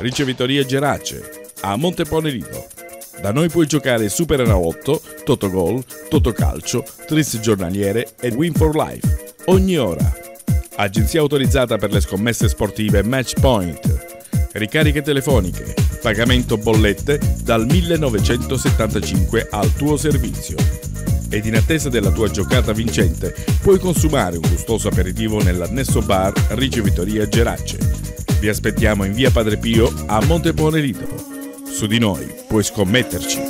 Ricevitoria Gerace, a Monteponerino. Da noi puoi giocare Super Enalotto, Totogol, Totocalcio, Tris Giornaliere e Win for Life. Ogni ora. Agenzia autorizzata per le scommesse sportive Matchpoint. Ricariche telefoniche, pagamento bollette dal 1975 al tuo servizio. Ed in attesa della tua giocata vincente puoi consumare un gustoso aperitivo nell'annesso bar Ricevitoria Gerace. Vi aspettiamo in via Padre Pio a Montepone Lido. Su di noi puoi scommetterci.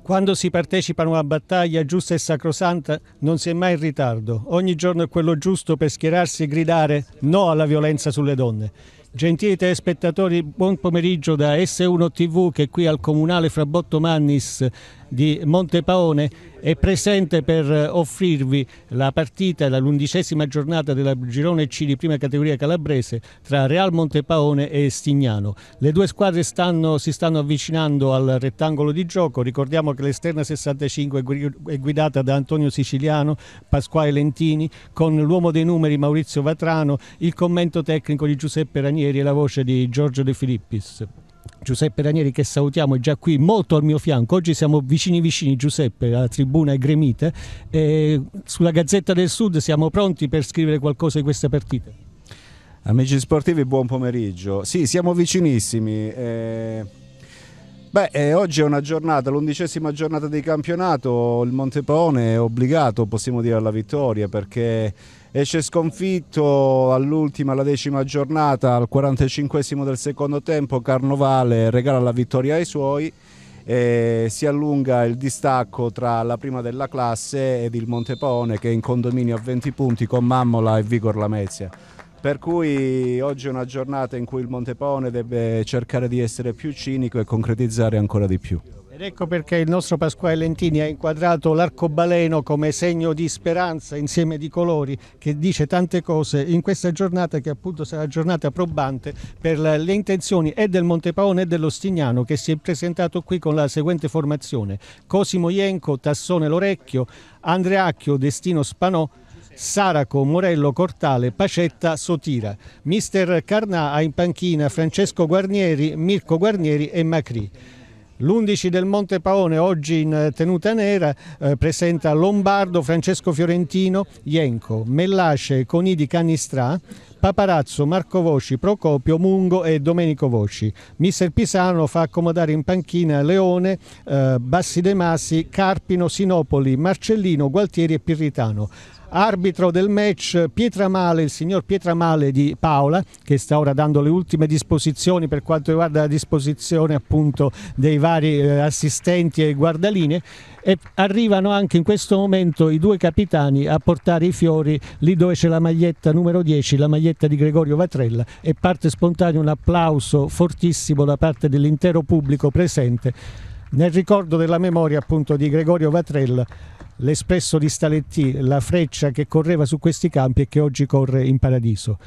Quando si partecipa a una battaglia giusta e sacrosanta non si è mai in ritardo. Ogni giorno è quello giusto per schierarsi e gridare no alla violenza sulle donne. Gentili telespettatori, buon pomeriggio da S1 TV che qui al Comunale Frabotto Mannis di Montepaone è presente per eh, offrirvi la partita dall'undicesima giornata della Girone C di prima categoria calabrese tra Real Montepaone e Stignano. Le due squadre stanno, si stanno avvicinando al rettangolo di gioco, ricordiamo che l'esterna 65 è guidata da Antonio Siciliano, Pasquale Lentini, con l'uomo dei numeri Maurizio Vatrano, il commento tecnico di Giuseppe Ranieri e la voce di Giorgio De Filippis. Giuseppe Ranieri che salutiamo è già qui molto al mio fianco, oggi siamo vicini vicini Giuseppe la tribuna è gremita, e sulla Gazzetta del Sud siamo pronti per scrivere qualcosa di queste partite. Amici sportivi, buon pomeriggio. Sì, siamo vicinissimi. Eh... Beh, eh, oggi è una giornata, l'undicesima giornata di campionato, il Montepone è obbligato, possiamo dire, alla vittoria perché esce sconfitto all'ultima, alla decima giornata, al 45 del secondo tempo, Carnovale regala la vittoria ai suoi e si allunga il distacco tra la prima della classe ed il Montepaone che è in condominio a 20 punti con Mammola e Vigor Lamezia. Per cui oggi è una giornata in cui il Montepaone deve cercare di essere più cinico e concretizzare ancora di più. Ed ecco perché il nostro Pasquale Lentini ha inquadrato l'arcobaleno come segno di speranza insieme di colori che dice tante cose in questa giornata che appunto sarà giornata probante per le intenzioni e del Montepaone e dell'Ostignano che si è presentato qui con la seguente formazione Cosimo Ienco, Tassone Lorecchio, Andreacchio, Destino Spanò, Saraco, Morello, Cortale, Pacetta, Sotira. Mister Carnà ha in panchina Francesco Guarnieri, Mirko Guarnieri e Macri. L'11 del Monte Paone, oggi in eh, tenuta nera, eh, presenta Lombardo, Francesco Fiorentino, Ienco, Mellace, Conidi Canistrà, Paparazzo, Marco Voci, Procopio, Mungo e Domenico Voci. Mister Pisano fa accomodare in panchina Leone, eh, Bassi De Masi, Carpino, Sinopoli, Marcellino, Gualtieri e Pirritano arbitro del match Pietramale, il signor Pietramale di Paola che sta ora dando le ultime disposizioni per quanto riguarda la disposizione appunto dei vari eh, assistenti e guardaline e arrivano anche in questo momento i due capitani a portare i fiori lì dove c'è la maglietta numero 10, la maglietta di Gregorio Vatrella e parte spontaneo un applauso fortissimo da parte dell'intero pubblico presente nel ricordo della memoria appunto di Gregorio Vatrella l'espresso di Staletti, la freccia che correva su questi campi e che oggi corre in paradiso.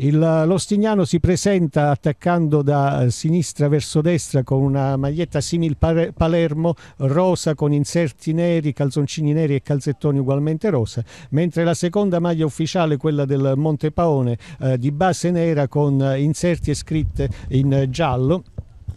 l'Ostignano si presenta attaccando da sinistra verso destra con una maglietta simil Palermo, rosa con inserti neri, calzoncini neri e calzettoni ugualmente rosa, mentre la seconda maglia ufficiale, quella del Montepaone, eh, di base nera con inserti e scritte in giallo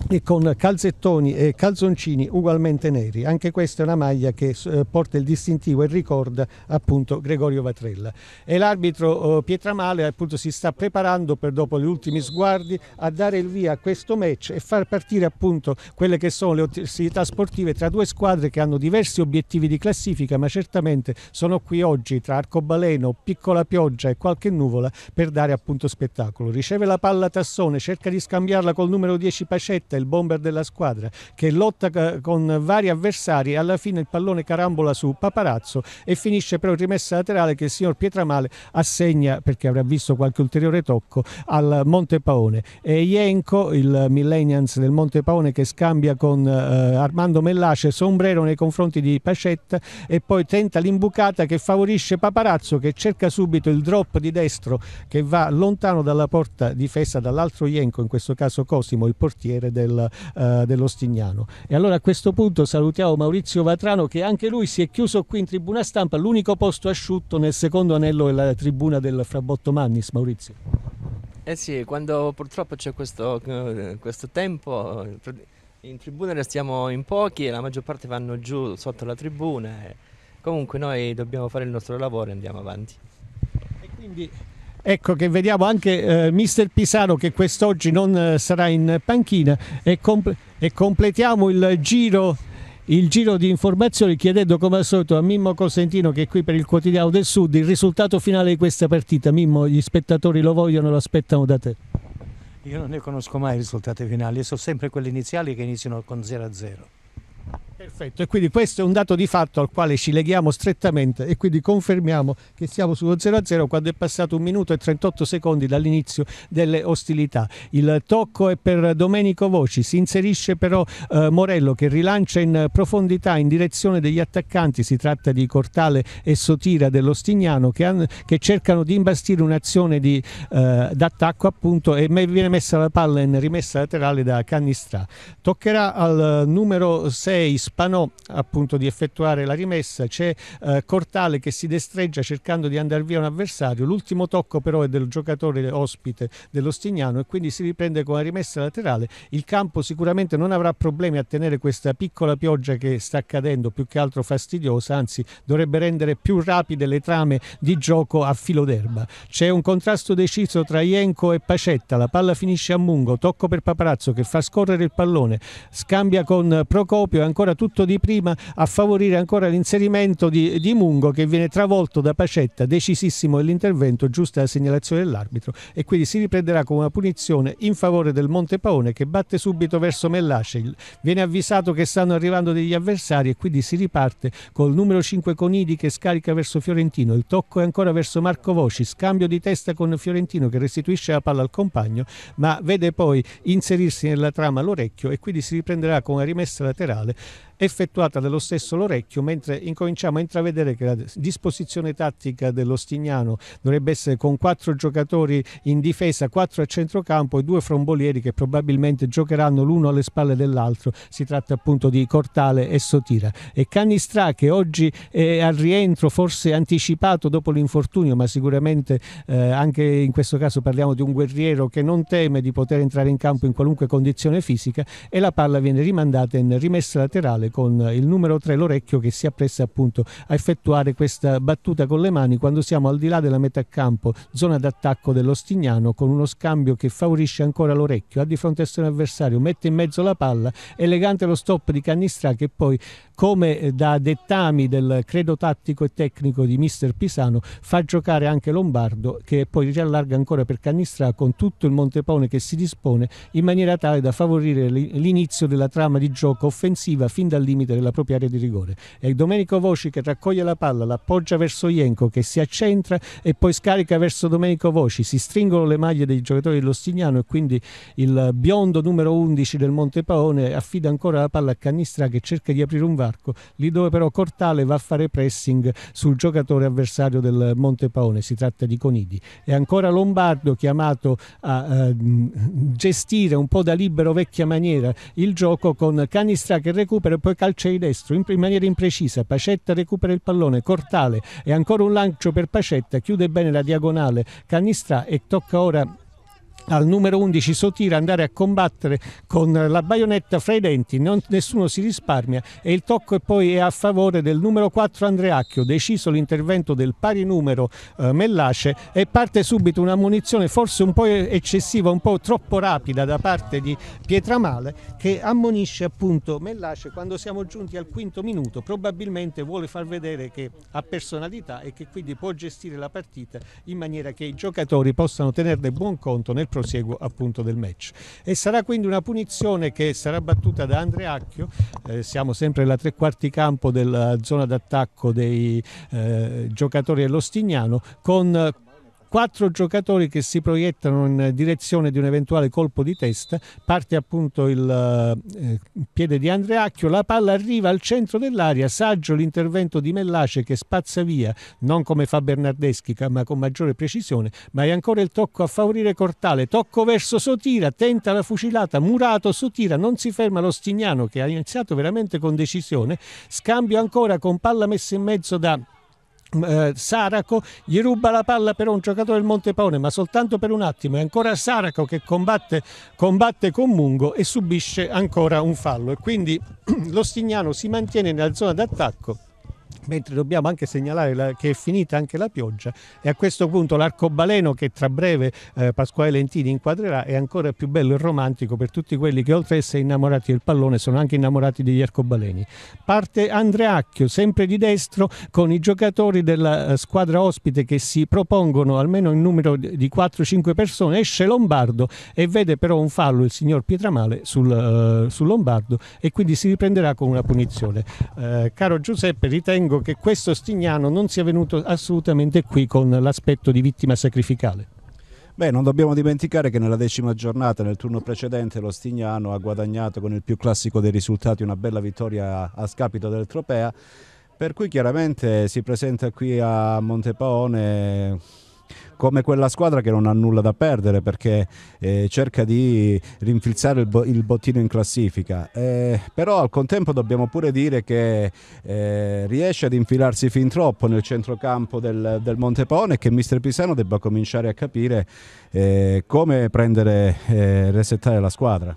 e con calzettoni e calzoncini ugualmente neri. Anche questa è una maglia che eh, porta il distintivo e ricorda appunto Gregorio Vatrella. E l'arbitro oh, Pietramale appunto si sta preparando per dopo gli ultimi sguardi a dare il via a questo match e far partire appunto quelle che sono le ostilità sportive tra due squadre che hanno diversi obiettivi di classifica ma certamente sono qui oggi tra arcobaleno, piccola pioggia e qualche nuvola per dare appunto spettacolo. Riceve la palla Tassone, cerca di scambiarla col numero 10 Pacetti Palletta, il bomber della squadra, che lotta con vari avversari. Alla fine il pallone carambola su Paparazzo e finisce però in rimessa laterale che il signor Pietramale assegna, perché avrà visto qualche ulteriore tocco, al Monte Paone. E Ienco, il Millennials del Monte Paone, che scambia con eh, Armando Mellace sombrero nei confronti di Pacetta e poi tenta l'imbucata che favorisce Paparazzo che cerca subito il drop di destro che va lontano dalla porta difesa dall'altro Ienco, in questo caso Cosimo, il portiere del, eh, dell'Ostignano. E allora a questo punto salutiamo Maurizio Vatrano che anche lui si è chiuso qui in tribuna stampa, l'unico posto asciutto nel secondo anello della tribuna del Frabotto Mannis. Maurizio. Eh sì, quando purtroppo c'è questo, eh, questo tempo in tribuna restiamo in pochi e la maggior parte vanno giù sotto la tribuna. Comunque noi dobbiamo fare il nostro lavoro e andiamo avanti. E quindi Ecco che vediamo anche eh, Mister Pisano che quest'oggi non eh, sarà in panchina e, compl- e completiamo il giro, il giro, di informazioni chiedendo come al solito a Mimmo Cosentino che è qui per il quotidiano del Sud il risultato finale di questa partita. Mimmo, gli spettatori lo vogliono, lo aspettano da te. Io non ne conosco mai i risultati finali, sono sempre quelli iniziali che iniziano con 0-0. Perfetto, e quindi questo è un dato di fatto al quale ci leghiamo strettamente e quindi confermiamo che siamo sullo 0-0 quando è passato un minuto e 38 secondi dall'inizio delle ostilità. Il tocco è per Domenico Voci, si inserisce però eh, Morello che rilancia in profondità in direzione degli attaccanti, si tratta di Cortale e Sotira dell'Ostignano che, che cercano di imbastire un'azione di, eh, d'attacco appunto e viene messa la palla in rimessa laterale da Cannistrà. Toccherà al eh, numero 6 Spagna scappano appunto di effettuare la rimessa, c'è eh, Cortale che si destreggia cercando di andare via un avversario, l'ultimo tocco però è del giocatore ospite dell'Ostignano e quindi si riprende con la rimessa laterale, il campo sicuramente non avrà problemi a tenere questa piccola pioggia che sta cadendo più che altro fastidiosa, anzi dovrebbe rendere più rapide le trame di gioco a filo d'erba. C'è un contrasto deciso tra Ienco e Pacetta, la palla finisce a Mungo, tocco per Paparazzo che fa scorrere il pallone, scambia con Procopio e ancora tutto di prima a favorire ancora l'inserimento di, di Mungo che viene travolto da Pacetta, decisissimo nell'intervento giusto alla segnalazione dell'arbitro e quindi si riprenderà con una punizione in favore del Montepaone che batte subito verso Mellace, viene avvisato che stanno arrivando degli avversari e quindi si riparte col numero 5 Conidi che scarica verso Fiorentino, il tocco è ancora verso Marco Voci, scambio di testa con Fiorentino che restituisce la palla al compagno ma vede poi inserirsi nella trama l'orecchio e quindi si riprenderà con una rimessa laterale effettuata dallo stesso Lorecchio, mentre incominciamo a intravedere che la disposizione tattica dell'Ostignano dovrebbe essere con quattro giocatori in difesa, quattro a centrocampo e due frombolieri che probabilmente giocheranno l'uno alle spalle dell'altro. Si tratta appunto di Cortale e Sotira. E Canistrà che oggi è al rientro, forse anticipato dopo l'infortunio, ma sicuramente eh, anche in questo caso parliamo di un guerriero che non teme di poter entrare in campo in qualunque condizione fisica e la palla viene rimandata in rimessa laterale con il numero 3 l'orecchio che si appresta appunto a effettuare questa battuta con le mani quando siamo al di là della metà campo, zona d'attacco dell'Ostignano, con uno scambio che favorisce ancora l'orecchio, ha di fronte a suo avversario, mette in mezzo la palla, elegante lo stop di Canistra che poi come eh, da dettami del credo tattico e tecnico di mister Pisano fa giocare anche Lombardo che poi riallarga ancora per Canistra con tutto il Montepone che si dispone in maniera tale da favorire l'inizio della trama di gioco offensiva fin dal limite della propria area di rigore. È Domenico Voci che raccoglie la palla, l'appoggia verso Ienco che si accentra e poi scarica verso Domenico Voci, si stringono le maglie dei giocatori dell'Ostignano e quindi il biondo numero 11 del Montepaone affida ancora la palla a Canistra che cerca di aprire un vaso Marco, lì dove però Cortale va a fare pressing sul giocatore avversario del Montepaone, si tratta di Conidi. E ancora Lombardo chiamato a eh, gestire un po' da libero vecchia maniera il gioco con Canistra che recupera e poi calcia calcei destro in, in maniera imprecisa, Pacetta recupera il pallone, Cortale e ancora un lancio per Pacetta, chiude bene la diagonale Canistra e tocca ora al numero 11 Sotira andare a combattere con la baionetta fra i denti, non, nessuno si risparmia e il tocco poi è a favore del numero 4 Andreacchio, deciso l'intervento del pari numero eh, Mellace e parte subito una munizione forse un po' eccessiva, un po' troppo rapida da parte di Pietramale che ammonisce appunto Mellace quando siamo giunti al quinto minuto, probabilmente vuole far vedere che ha personalità e che quindi può gestire la partita in maniera che i giocatori possano tenerne buon conto nel prosieguo appunto del match. E sarà quindi una punizione che sarà battuta da Andreacchio, eh, siamo sempre alla tre quarti campo della zona d'attacco dei eh, giocatori dello Stignano, con quattro giocatori che si proiettano in direzione di un eventuale colpo di testa, parte appunto il eh, eh piede di Andreacchio, la palla arriva al centro dell'aria, saggio l'intervento di Mellace che spazza via, non come fa Bernardeschi ma con maggiore precisione, ma è ancora il tocco a favorire Cortale, tocco verso Sotira, tenta la fucilata, Murato, Sotira, non si ferma lo Stignano che ha iniziato veramente con decisione, scambio ancora con palla messa in mezzo da Mm, eh, Saraco gli ruba la palla però un giocatore del Montepaone ma soltanto per un attimo è ancora Saraco che combatte, combatte con Mungo e subisce ancora un fallo e quindi lo Stignano si mantiene nella zona d'attacco mentre dobbiamo anche segnalare che è finita anche la pioggia e a questo punto l'arcobaleno che tra breve eh, Pasquale Lentini inquadrerà è ancora più bello e romantico per tutti quelli che oltre a essere innamorati del pallone sono anche innamorati degli arcobaleni. Parte Andreacchio sempre di destro con i giocatori della eh, squadra ospite che si propongono almeno in numero di 4-5 persone, esce Lombardo e vede però un fallo il signor Pietramale sul, uh, sul Lombardo e quindi si riprenderà con una punizione. Uh, caro Giuseppe ritengo ritengo che questo Stignano non sia venuto assolutamente qui con l'aspetto di vittima sacrificale. Beh, non dobbiamo dimenticare che nella decima giornata, nel turno precedente, lo Stignano ha guadagnato con il più classico dei risultati una bella vittoria a scapito del Tropea, per cui chiaramente si presenta qui a Montepaone come quella squadra che non ha nulla da perdere perché eh, cerca di rinfilzare il, bo- il bottino in classifica. Eh, però al contempo dobbiamo pure dire che eh, riesce ad infilarsi fin troppo nel centrocampo del, del Montepone e che mister Pisano debba cominciare a capire eh, come prendere e eh, resettare la squadra.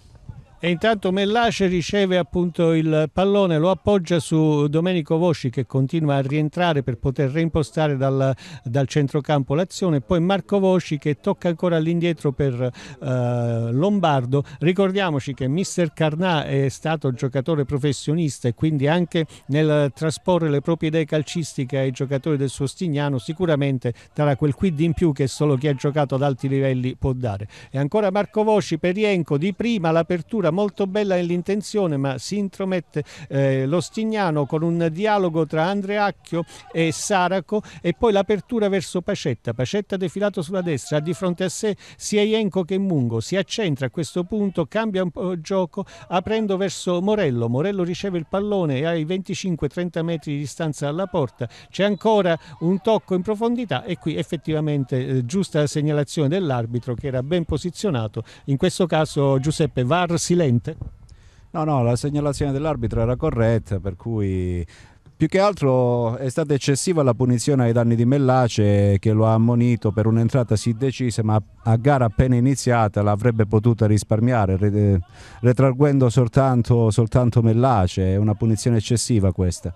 E intanto Mellace riceve appunto il pallone, lo appoggia su Domenico Vosci che continua a rientrare per poter reimpostare dal, dal centrocampo l'azione. Poi Marco Vosci che tocca ancora all'indietro per eh, Lombardo. Ricordiamoci che Mister Carnà è stato giocatore professionista e quindi anche nel trasporre le proprie idee calcistiche ai giocatori del Sostignano sicuramente darà quel quid in più che solo chi ha giocato ad alti livelli può dare. E ancora Marco Vosci per Ienco di prima l'apertura molto bella nell'intenzione ma si intromette eh, lo Stignano con un dialogo tra Andreacchio e Saraco e poi l'apertura verso Pacetta, Pacetta defilato sulla destra, ha di fronte a sé sia Ienco che Mungo, si accentra a questo punto, cambia un po' il gioco aprendo verso Morello, Morello riceve il pallone e ai 25-30 metri di distanza dalla porta c'è ancora un tocco in profondità e qui effettivamente eh, giusta segnalazione dell'arbitro che era ben posizionato, in questo caso Giuseppe Var Silenzio precedente. No, no, la segnalazione dell'arbitro era corretta, per cui più che altro è stata eccessiva la punizione ai danni di Mellace che lo ha ammonito per un'entrata sì decisa, ma a gara appena iniziata l'avrebbe potuta risparmiare, retrarguendo soltanto, soltanto Mellace. È una punizione eccessiva questa.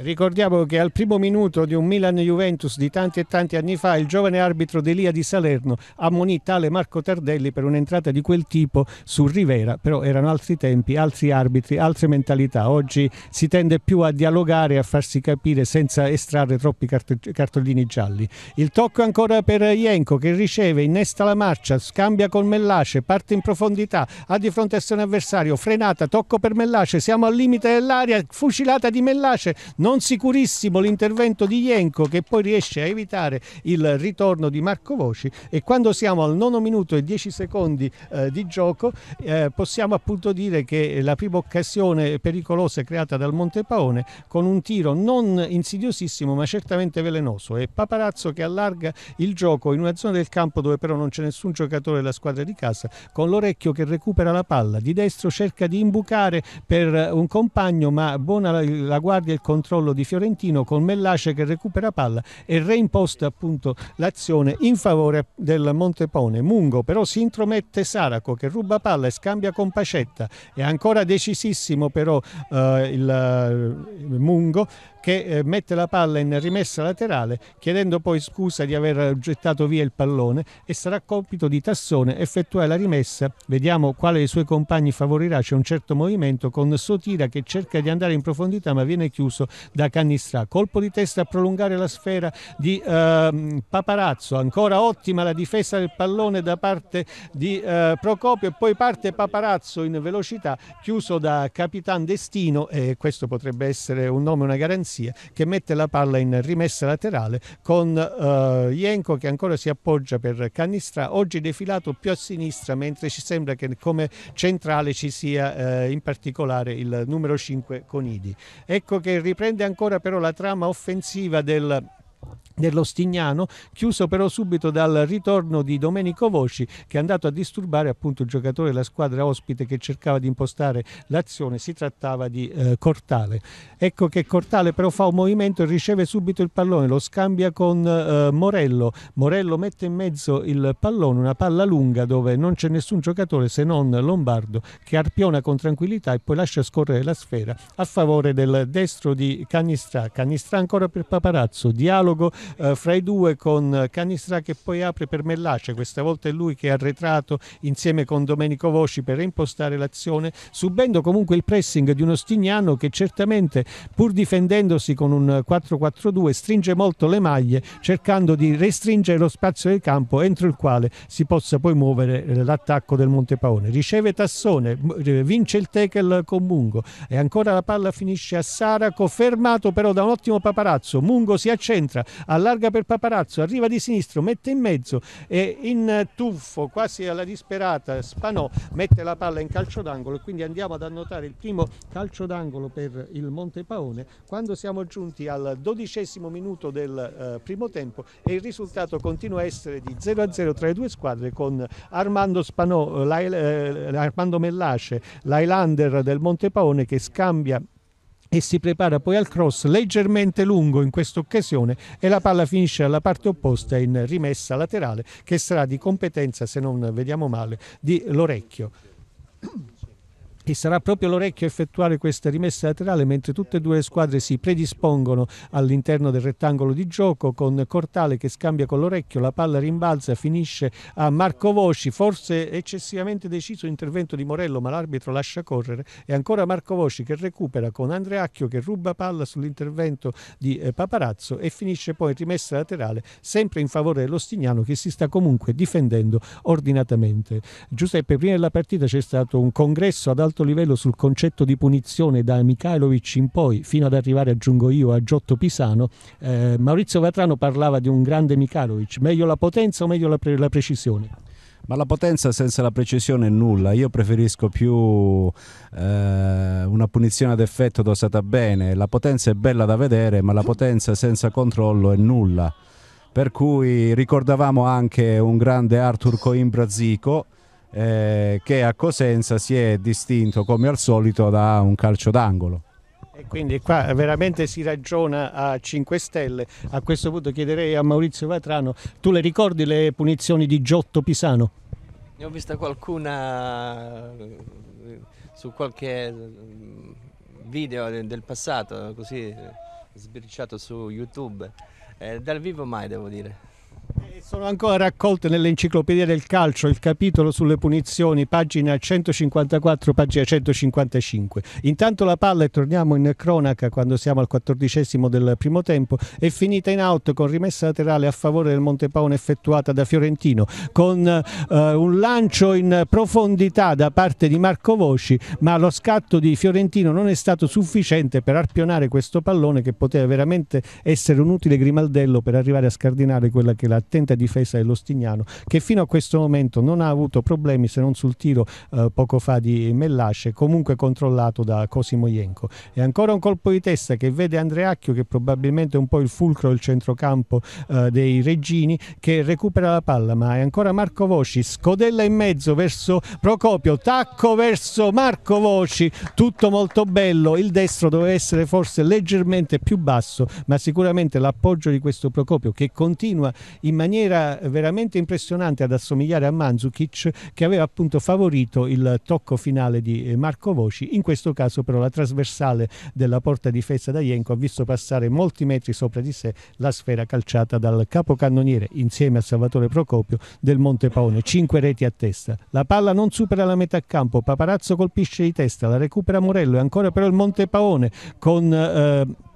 Ricordiamo che al primo minuto di un Milan-Juventus di tanti e tanti anni fa il giovane arbitro Delia di Salerno ammonì tale Marco Tardelli per un'entrata di quel tipo su Rivera, però erano altri tempi, altri arbitri, altre mentalità. Oggi si tende più a dialogare e a farsi capire senza estrarre troppi cart- cartolini gialli. Il tocco ancora per Ienco che riceve, innesta la marcia, scambia con Mellace, parte in profondità, ha di fronte a sé un avversario, frenata, tocco per Mellace, siamo al limite dell'aria, fucilata di Mellace. Non non sicurissimo l'intervento di Jenko che poi riesce a evitare il ritorno di Marco Voci e quando siamo al nono minuto e dieci secondi eh, di gioco eh, possiamo appunto dire che la prima occasione pericolosa è creata dal Montepaone con un tiro non insidiosissimo ma certamente velenoso e Paparazzo che allarga il gioco in una zona del campo dove però non c'è nessun giocatore della squadra di casa con l'orecchio che recupera la palla di destro cerca di imbucare per eh, un compagno ma buona la guardia e il controllo controllo di Fiorentino con Mellace che recupera palla e reimposta appunto l'azione in favore del Montepone. Mungo però si intromette Saraco che ruba palla e scambia con Pacetta. È ancora decisissimo però eh, il, eh, il Mungo che eh, mette la palla in rimessa laterale chiedendo poi scusa di aver gettato via il pallone e sarà compito di Tassone effettuare la rimessa. Vediamo quale dei suoi compagni favorirà, c'è un certo movimento con Sotira che cerca di andare in profondità ma viene chiuso da Cannistrà. Colpo di testa a prolungare la sfera di eh, Paparazzo, ancora ottima la difesa del pallone da parte di eh, Procopio e poi parte Paparazzo in velocità chiuso da Capitan Destino e questo potrebbe essere un nome, una garanzia Garcia che mette la palla in rimessa laterale con eh, Jenko che ancora si appoggia per Canistra, oggi defilato più a sinistra mentre ci sembra che come centrale ci sia eh, in particolare il numero 5 Conidi. Ecco che riprende ancora però la trama offensiva del dell'Ostignano, chiuso però subito dal ritorno di Domenico Voci che è andato a disturbare appunto il giocatore della squadra ospite che cercava di impostare l'azione, si trattava di eh, Cortale. Ecco che Cortale però fa un movimento e riceve subito il pallone, lo scambia con eh, Morello, Morello mette in mezzo il pallone, una palla lunga dove non c'è nessun giocatore se non Lombardo che arpiona con tranquillità e poi lascia scorrere la sfera a favore del destro di Canistra, Canistra ancora per Paparazzo, dialogo eh, fra i due con Canistra che poi apre per Mellace, questa volta è lui che è arretrato insieme con Domenico Voci per impostare l'azione, subendo comunque il pressing di uno Stignano che certamente pur difendendosi con un 4-4-2 stringe molto le maglie cercando di restringere lo spazio del campo entro il quale si possa poi muovere eh, l'attacco del Montepaone. Riceve Tassone, eh, vince il tackle con Mungo e ancora la palla finisce a Saraco, fermato però da un ottimo paparazzo. Mungo si accentra a allarga per Paparazzo, arriva di sinistro, mette in mezzo e in tuffo, quasi alla disperata, Spanò mette la palla in calcio d'angolo e quindi andiamo ad annotare il primo calcio d'angolo per il Monte Paone quando siamo giunti al dodicesimo minuto del eh, primo tempo e il risultato continua a essere di 0 a 0 tra le due squadre con Armando, Spanò, eh, eh Armando Mellace, l'Highlander del Monte Paone che scambia e si prepara poi al cross leggermente lungo in questa occasione e la palla finisce alla parte opposta in rimessa laterale che sarà di competenza se non vediamo male di l'orecchio e sarà proprio l'orecchio a effettuare questa rimessa laterale mentre tutte e due le squadre si predispongono all'interno del rettangolo di gioco con Cortale che scambia con l'orecchio, la palla rimbalza, finisce a Marco Voci, forse eccessivamente deciso intervento di Morello ma l'arbitro lascia correre e ancora Marco Voci che recupera con Andreacchio che ruba palla sull'intervento di eh, Paparazzo e finisce poi rimessa laterale sempre in favore dell'Ostignano che si sta comunque difendendo ordinatamente. Giuseppe, prima della partita c'è stato un congresso ad alto certo livello sul concetto di punizione da Mikhailovic in poi, fino ad arrivare, aggiungo io, a Giotto Pisano, eh, Maurizio Vatrano parlava di un grande Mikhailovic, meglio la potenza o meglio la, pre- la precisione? Ma la potenza senza la precisione è nulla. Io preferisco più eh, una punizione ad effetto dosata bene. La potenza è bella da vedere, ma la potenza senza controllo è nulla. Per cui ricordavamo anche un grande Arthur Coimbra Zico eh, che a Cosenza si è distinto come al solito da un calcio d'angolo. E quindi qua veramente si ragiona a 5 stelle. A questo punto chiederei a Maurizio Vatrano, tu le ricordi le punizioni di Giotto Pisano? Ne ho vista qualcuna eh, su qualche mm, video del passato, così sbirciato su YouTube. Eh, dal vivo mai, devo dire. Sono ancora raccolte nell'enciclopedia del calcio il capitolo sulle punizioni, pagina 154, pagina 155. Intanto la palla, e torniamo in cronaca quando siamo al quattordicesimo del primo tempo, è finita in out con rimessa laterale a favore del Montepaone effettuata da Fiorentino, con eh, un lancio in profondità da parte di Marco Voci, ma lo scatto di Fiorentino non è stato sufficiente per arpionare questo pallone che poteva veramente essere un utile grimaldello per arrivare a scardinare quella che la attenta difesa dell'Ostignano che fino a questo momento non ha avuto problemi se non sul tiro eh, poco fa di Mellasce comunque controllato da Cosimo Ienco e ancora un colpo di testa che vede Andreacchio che probabilmente è un po' il fulcro del centrocampo eh, dei Reggini che recupera la palla ma è ancora Marco Voci scodella in mezzo verso Procopio tacco verso Marco Voci tutto molto bello il destro doveva essere forse leggermente più basso ma sicuramente l'appoggio di questo Procopio che continua in in maniera veramente impressionante ad assomigliare a Mandzukic che aveva appunto favorito il tocco finale di eh, Marco Voci, in questo caso però la trasversale della porta difesa da Jenko ha visto passare molti metri sopra di sé la sfera calciata dal capocannoniere insieme a Salvatore Procopio del Monte Paone, Cinque reti a testa. La palla non supera la metà campo, Paparazzo colpisce di testa, la recupera Morello e ancora però il Monte Paone con... Eh,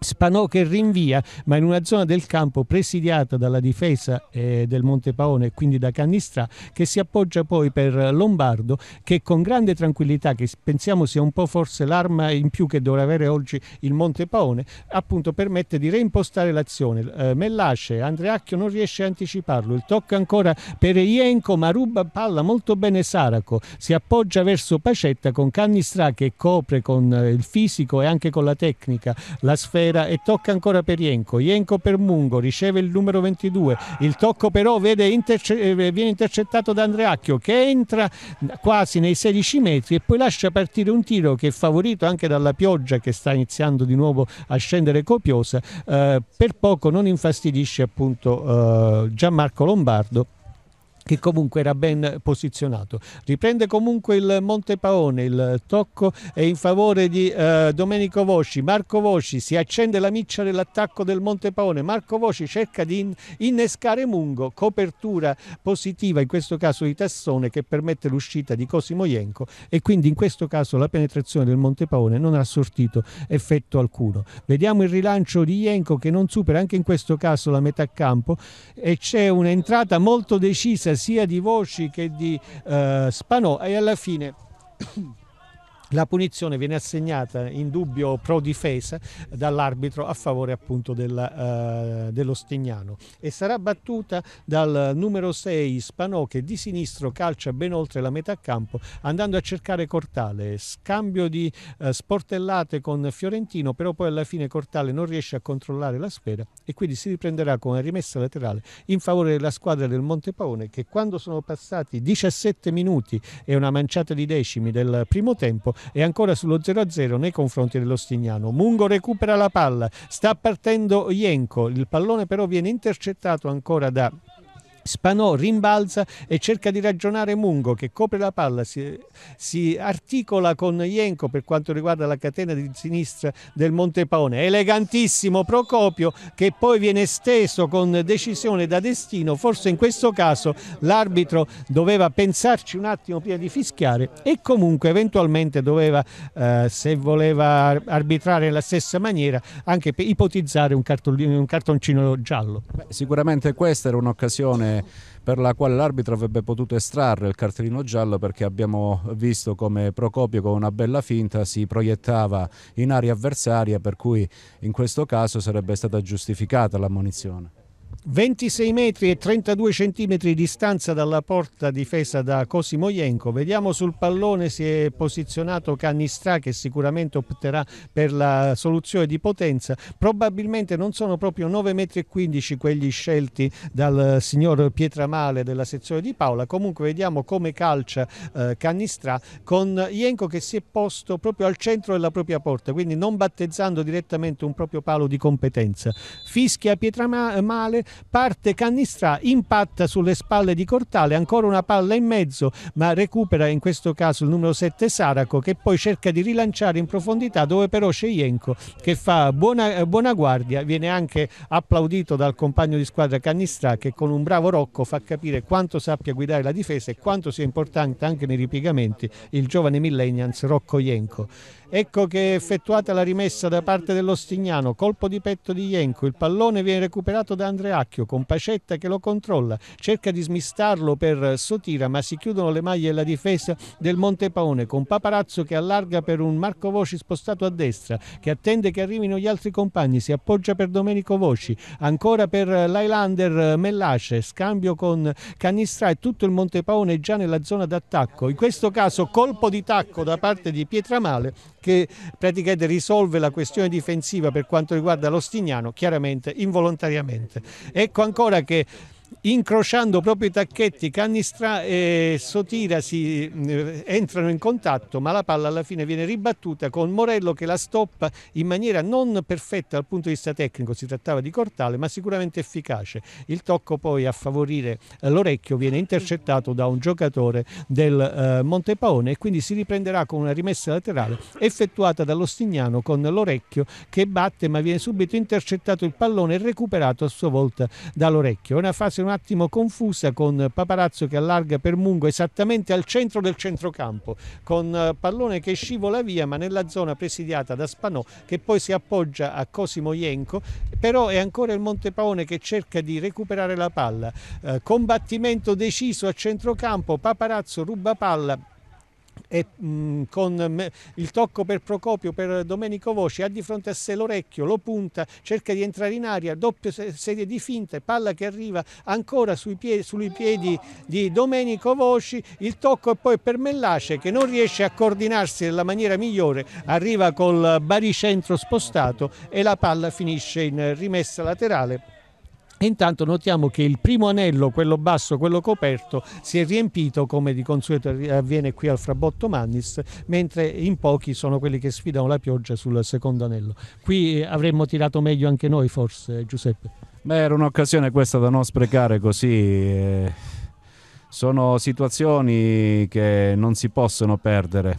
Spanò che rinvia, ma in una zona del campo presidiata dalla difesa eh, del Monte Paone e quindi da Cannistrà, che si appoggia poi per Lombardo, che con grande tranquillità, che pensiamo sia un po' forse l'arma in più che dovrà avere oggi il Monte Paone, appunto permette di reimpostare l'azione. Eh, Mellace, Andreacchio non riesce a anticiparlo, il tocca ancora per Ienco, ma ruba palla molto bene Saraco, si appoggia verso Pacetta con Cannistrà che copre con eh, il fisico e anche con la tecnica la sfera Valera e tocca ancora per Ienco. Ienco per Mungo, riceve il numero 22. Il tocco però interce- eh, viene intercettato da Andreacchio che entra quasi nei 16 metri e poi lascia partire un tiro che è favorito anche dalla pioggia che sta iniziando di nuovo a scendere copiosa. Eh, per poco non infastidisce appunto eh, Gianmarco Lombardo che comunque era ben posizionato. Riprende comunque il Monte Paone, il tocco è in favore di eh, Domenico Vosci, Marco Vosci si accende la miccia dell'attacco del Monte Paone, Marco Vosci cerca di innescare Mungo, copertura positiva in questo caso di Tassone che permette l'uscita di Cosimo Ienco e quindi in questo caso la penetrazione del Monte Paone non ha sortito effetto alcuno. Vediamo il rilancio di Ienco che non supera anche in questo caso la metà campo e c'è un'entrata molto decisa sia di voci che di eh, spanò e alla fine la punizione viene assegnata in dubbio pro difesa dall'arbitro a favore appunto della, eh, dello Stignano e sarà battuta dal numero 6 Spanò che di sinistro calcia ben oltre la metà campo andando a cercare Cortale. Scambio di eh, sportellate con Fiorentino però poi alla fine Cortale non riesce a controllare la sfera e quindi si riprenderà con una rimessa laterale in favore della squadra del Montepaone che quando sono passati 17 minuti e una manciata di decimi del primo tempo e ancora sullo 0-0 nei confronti dell'Ostignano. Mungo recupera la palla, sta partendo Ienco, il pallone però viene intercettato ancora da Spanò rimbalza e cerca di ragionare Mungo che copre la palla, si, si articola con Ienco per quanto riguarda la catena di sinistra del Montepaone. Elegantissimo Procopio che poi viene steso con decisione da destino, forse in questo caso l'arbitro doveva pensarci un attimo prima di fischiare e comunque eventualmente doveva, eh, se voleva arbitrare nella stessa maniera, anche ipotizzare un, un cartoncino giallo. Beh, sicuramente questa era un'occasione azione per la quale l'arbitro avrebbe potuto estrarre il cartellino giallo perché abbiamo visto come Procopio con una bella finta si proiettava in aria avversaria per cui in questo caso sarebbe stata giustificata l'ammonizione. 26 metri e 32 centimetri di distanza dalla porta difesa da Cosimo Cosimoyenko. Vediamo sul pallone si è posizionato Canistra che sicuramente opterà per la soluzione di potenza. Probabilmente non sono proprio 9,15 metri quelli scelti dal signor Pietramale della sezione di Paola. Comunque vediamo come calcia eh, Canistra con Jenko che si è posto proprio al centro della propria porta, quindi non battezzando direttamente un proprio palo di competenza. Fischia Pietramale parte Cannistrà, impatta sulle spalle di Cortale, ancora una palla in mezzo, ma recupera in questo caso il numero 7 Saraco che poi cerca di rilanciare in profondità dove però Sceglienco che fa buona, buona guardia, viene anche applaudito dal compagno di squadra Cannistrà che con un bravo Rocco fa capire quanto sappia guidare la difesa e quanto sia importante anche nei ripiegamenti il giovane millennials Rocco Ienco. Ecco che è effettuata la rimessa da parte dell'Ostignano, colpo di petto di Jenko, il pallone viene recuperato da Andreacchio con Pacetta che lo controlla, cerca di smistarlo per Sotira ma si chiudono le maglie alla difesa del Montepaone con Paparazzo che allarga per un Marco Voci spostato a destra che attende che arrivino gli altri compagni, si appoggia per Domenico Voci, ancora per l'Highlander Mellace, scambio con Canistra e tutto il Montepaone è già nella zona d'attacco, in questo caso colpo di tacco da parte di Pietramale che praticamente risolve la questione difensiva per quanto riguarda l'Ostignano, chiaramente involontariamente. Ecco ancora che incrociando proprio i tacchetti, Canistra e Sotira si eh, entrano in contatto, ma la palla alla fine viene ribattuta con Morello che la stoppa in maniera non perfetta dal punto di vista tecnico, si trattava di Cortale, ma sicuramente efficace. Il tocco poi a favorire l'orecchio viene intercettato da un giocatore del eh, Montepaone e quindi si riprenderà con una rimessa laterale effettuata dall'Ostignano con l'orecchio che batte ma viene subito intercettato il pallone e recuperato a sua volta dall'orecchio. È una fase situazione un attimo confusa con Paparazzo che allarga per Mungo esattamente al centro del centrocampo con eh, pallone che scivola via ma nella zona presidiata da Spanò che poi si appoggia a Cosimo Ienco però è ancora il Montepaone che cerca di recuperare la palla eh, combattimento deciso a centrocampo Paparazzo ruba palla e mh, mm, con mh, il tocco per Procopio, per Domenico Voci, ha di fronte a sé l'orecchio, lo punta, cerca di entrare in aria, doppia serie di finte, palla che arriva ancora sui piedi, sui piedi di Domenico Voci, il tocco è poi per Mellace che non riesce a coordinarsi nella maniera migliore, arriva col baricentro spostato e la palla finisce in rimessa laterale intanto notiamo che il primo anello, quello basso, quello coperto, si è riempito come di consueto avviene qui al Frabotto Mannis, mentre in pochi sono quelli che sfidano la pioggia sul secondo anello. Qui eh, avremmo tirato meglio anche noi forse, Giuseppe. Beh, era un'occasione questa da non sprecare così. Eh, sono situazioni che non si possono perdere.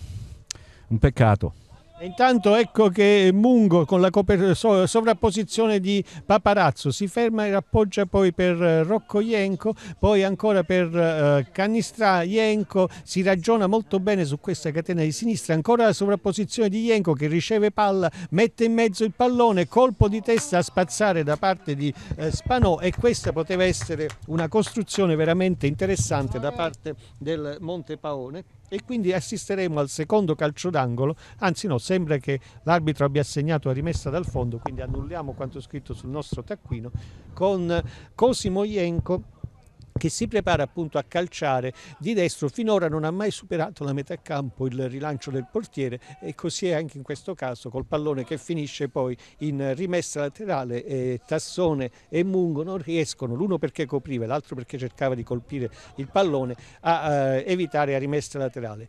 Un peccato. Intanto ecco che Mungo con la sovrapposizione di Paparazzo si ferma e appoggia poi per eh, Rocco Ienco, poi ancora per eh, Canistra Ienco, si ragiona molto bene su questa catena di sinistra, ancora la sovrapposizione di Ienco che riceve palla, mette in mezzo il pallone, colpo di testa a spazzare da parte di eh, Spanò e questa poteva essere una costruzione veramente interessante da parte del Monte Paone e quindi assisteremo al secondo calcio d'angolo, anzi no, sembra che l'arbitro abbia assegnato la rimessa dal fondo, quindi annulliamo quanto scritto sul nostro taccuino, con Cosimo Ienco che si prepara appunto a calciare di destro, finora non ha mai superato la metà campo il rilancio del portiere e così è anche in questo caso col pallone che finisce poi in rimessa laterale e Tassone e Mungo non riescono, l'uno perché copriva, l'altro perché cercava di colpire il pallone, a eh, evitare a rimessa laterale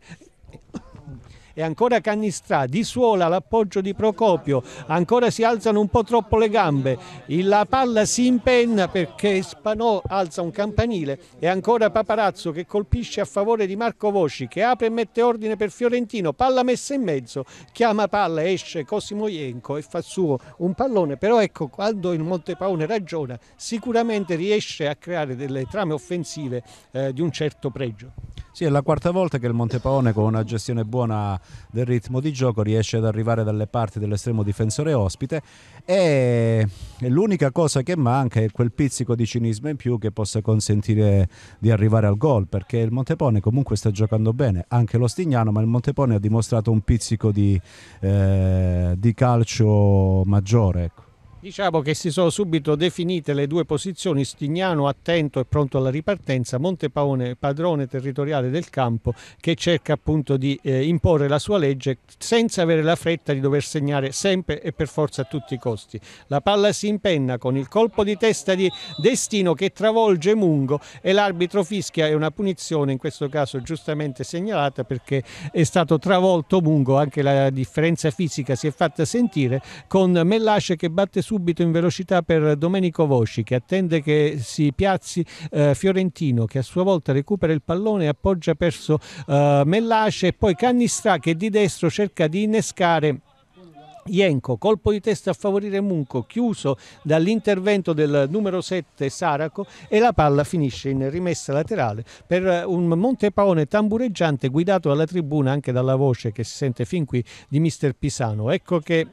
e ancora Cannistrà, di Suola l'appoggio di Procopio, ancora si alzano un po' troppo le gambe, la palla si impenna perché Spanò alza un campanile e ancora Paparazzo che colpisce a favore di Marco Voci che apre e mette ordine per Fiorentino, palla messa in mezzo, chiama palla, esce Cosimo Ienco e fa suo un pallone, però ecco quando il Montepaone ragiona sicuramente riesce a creare delle trame offensive eh, di un certo pregio. Sì, è la quarta volta che il Montepaone con una gestione buona del ritmo di gioco, riesce ad arrivare dalle parti dell'estremo difensore ospite e l'unica cosa che manca è quel pizzico di cinismo in più che possa consentire di arrivare al gol, perché il Montepone comunque sta giocando bene, anche lo Stignano, ma il Montepone ha dimostrato un pizzico di, eh, di calcio maggiore. Ecco. Diciamo che si sono subito definite le due posizioni, Stignano attento e pronto alla ripartenza, Montepaone padrone territoriale del campo che cerca appunto di eh, imporre la sua legge senza avere la fretta di dover segnare sempre e per forza a tutti i costi. La palla si impenna con il colpo di testa di Destino che travolge Mungo e l'arbitro fischia è una punizione in questo caso giustamente segnalata perché è stato travolto Mungo, anche la differenza fisica si è fatta sentire con Mellace che batte su subito in velocità per Domenico Vosci che attende che si piazzi eh, Fiorentino che a sua volta recupera il pallone e appoggia verso eh, Mellace e poi Cannistrà che di destro cerca di innescare Ienco, colpo di testa a favorire Munco, chiuso dall'intervento del numero 7 Saraco e la palla finisce in rimessa laterale per eh, un Montepaone tambureggiante guidato alla tribuna anche dalla voce che si sente fin qui di mister Pisano. Ecco che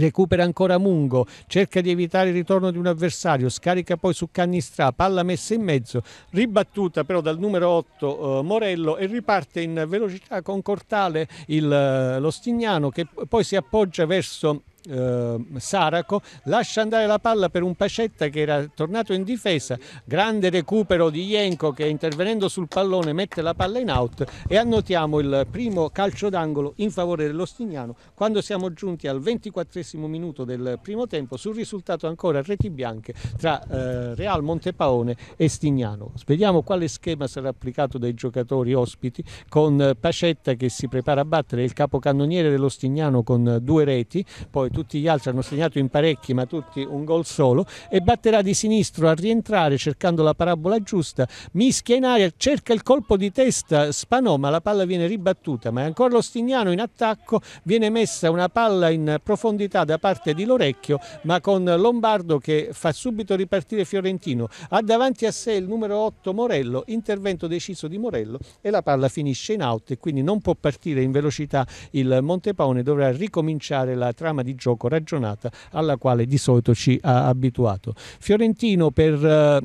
recupera ancora Mungo, cerca di evitare il ritorno di un avversario, scarica poi su Cannistrà, palla messa in mezzo, ribattuta però dal numero 8 eh, Morello e riparte in velocità con Cortale il, eh, lo Stignano che poi si appoggia verso eh, Saraco lascia andare la palla per un Pacetta che era tornato in difesa grande recupero di Jenko che intervenendo sul pallone mette la palla in out e annotiamo il primo calcio d'angolo in favore dell'Ostignano quando siamo giunti al 24 minuto del primo tempo sul risultato ancora a reti bianche tra eh, Real Montepaone e Stignano vediamo quale schema sarà applicato dai giocatori ospiti con Pacetta che si prepara a battere il capocannoniere dell'Ostignano con eh, due reti poi poi tutti gli altri hanno segnato in parecchi ma tutti un gol solo e batterà di sinistro a rientrare cercando la parabola giusta, mischia in aria, cerca il colpo di testa Spanò ma la palla viene ribattuta ma è ancora Lostignano in attacco, viene messa una palla in profondità da parte di Lorecchio ma con Lombardo che fa subito ripartire Fiorentino, ha davanti a sé il numero 8 Morello, intervento deciso di Morello e la palla finisce in out e quindi non può partire in velocità il Montepone dovrà ricominciare la trama di gioco ragionata alla quale di solito ci ha abituato. Fiorentino per eh,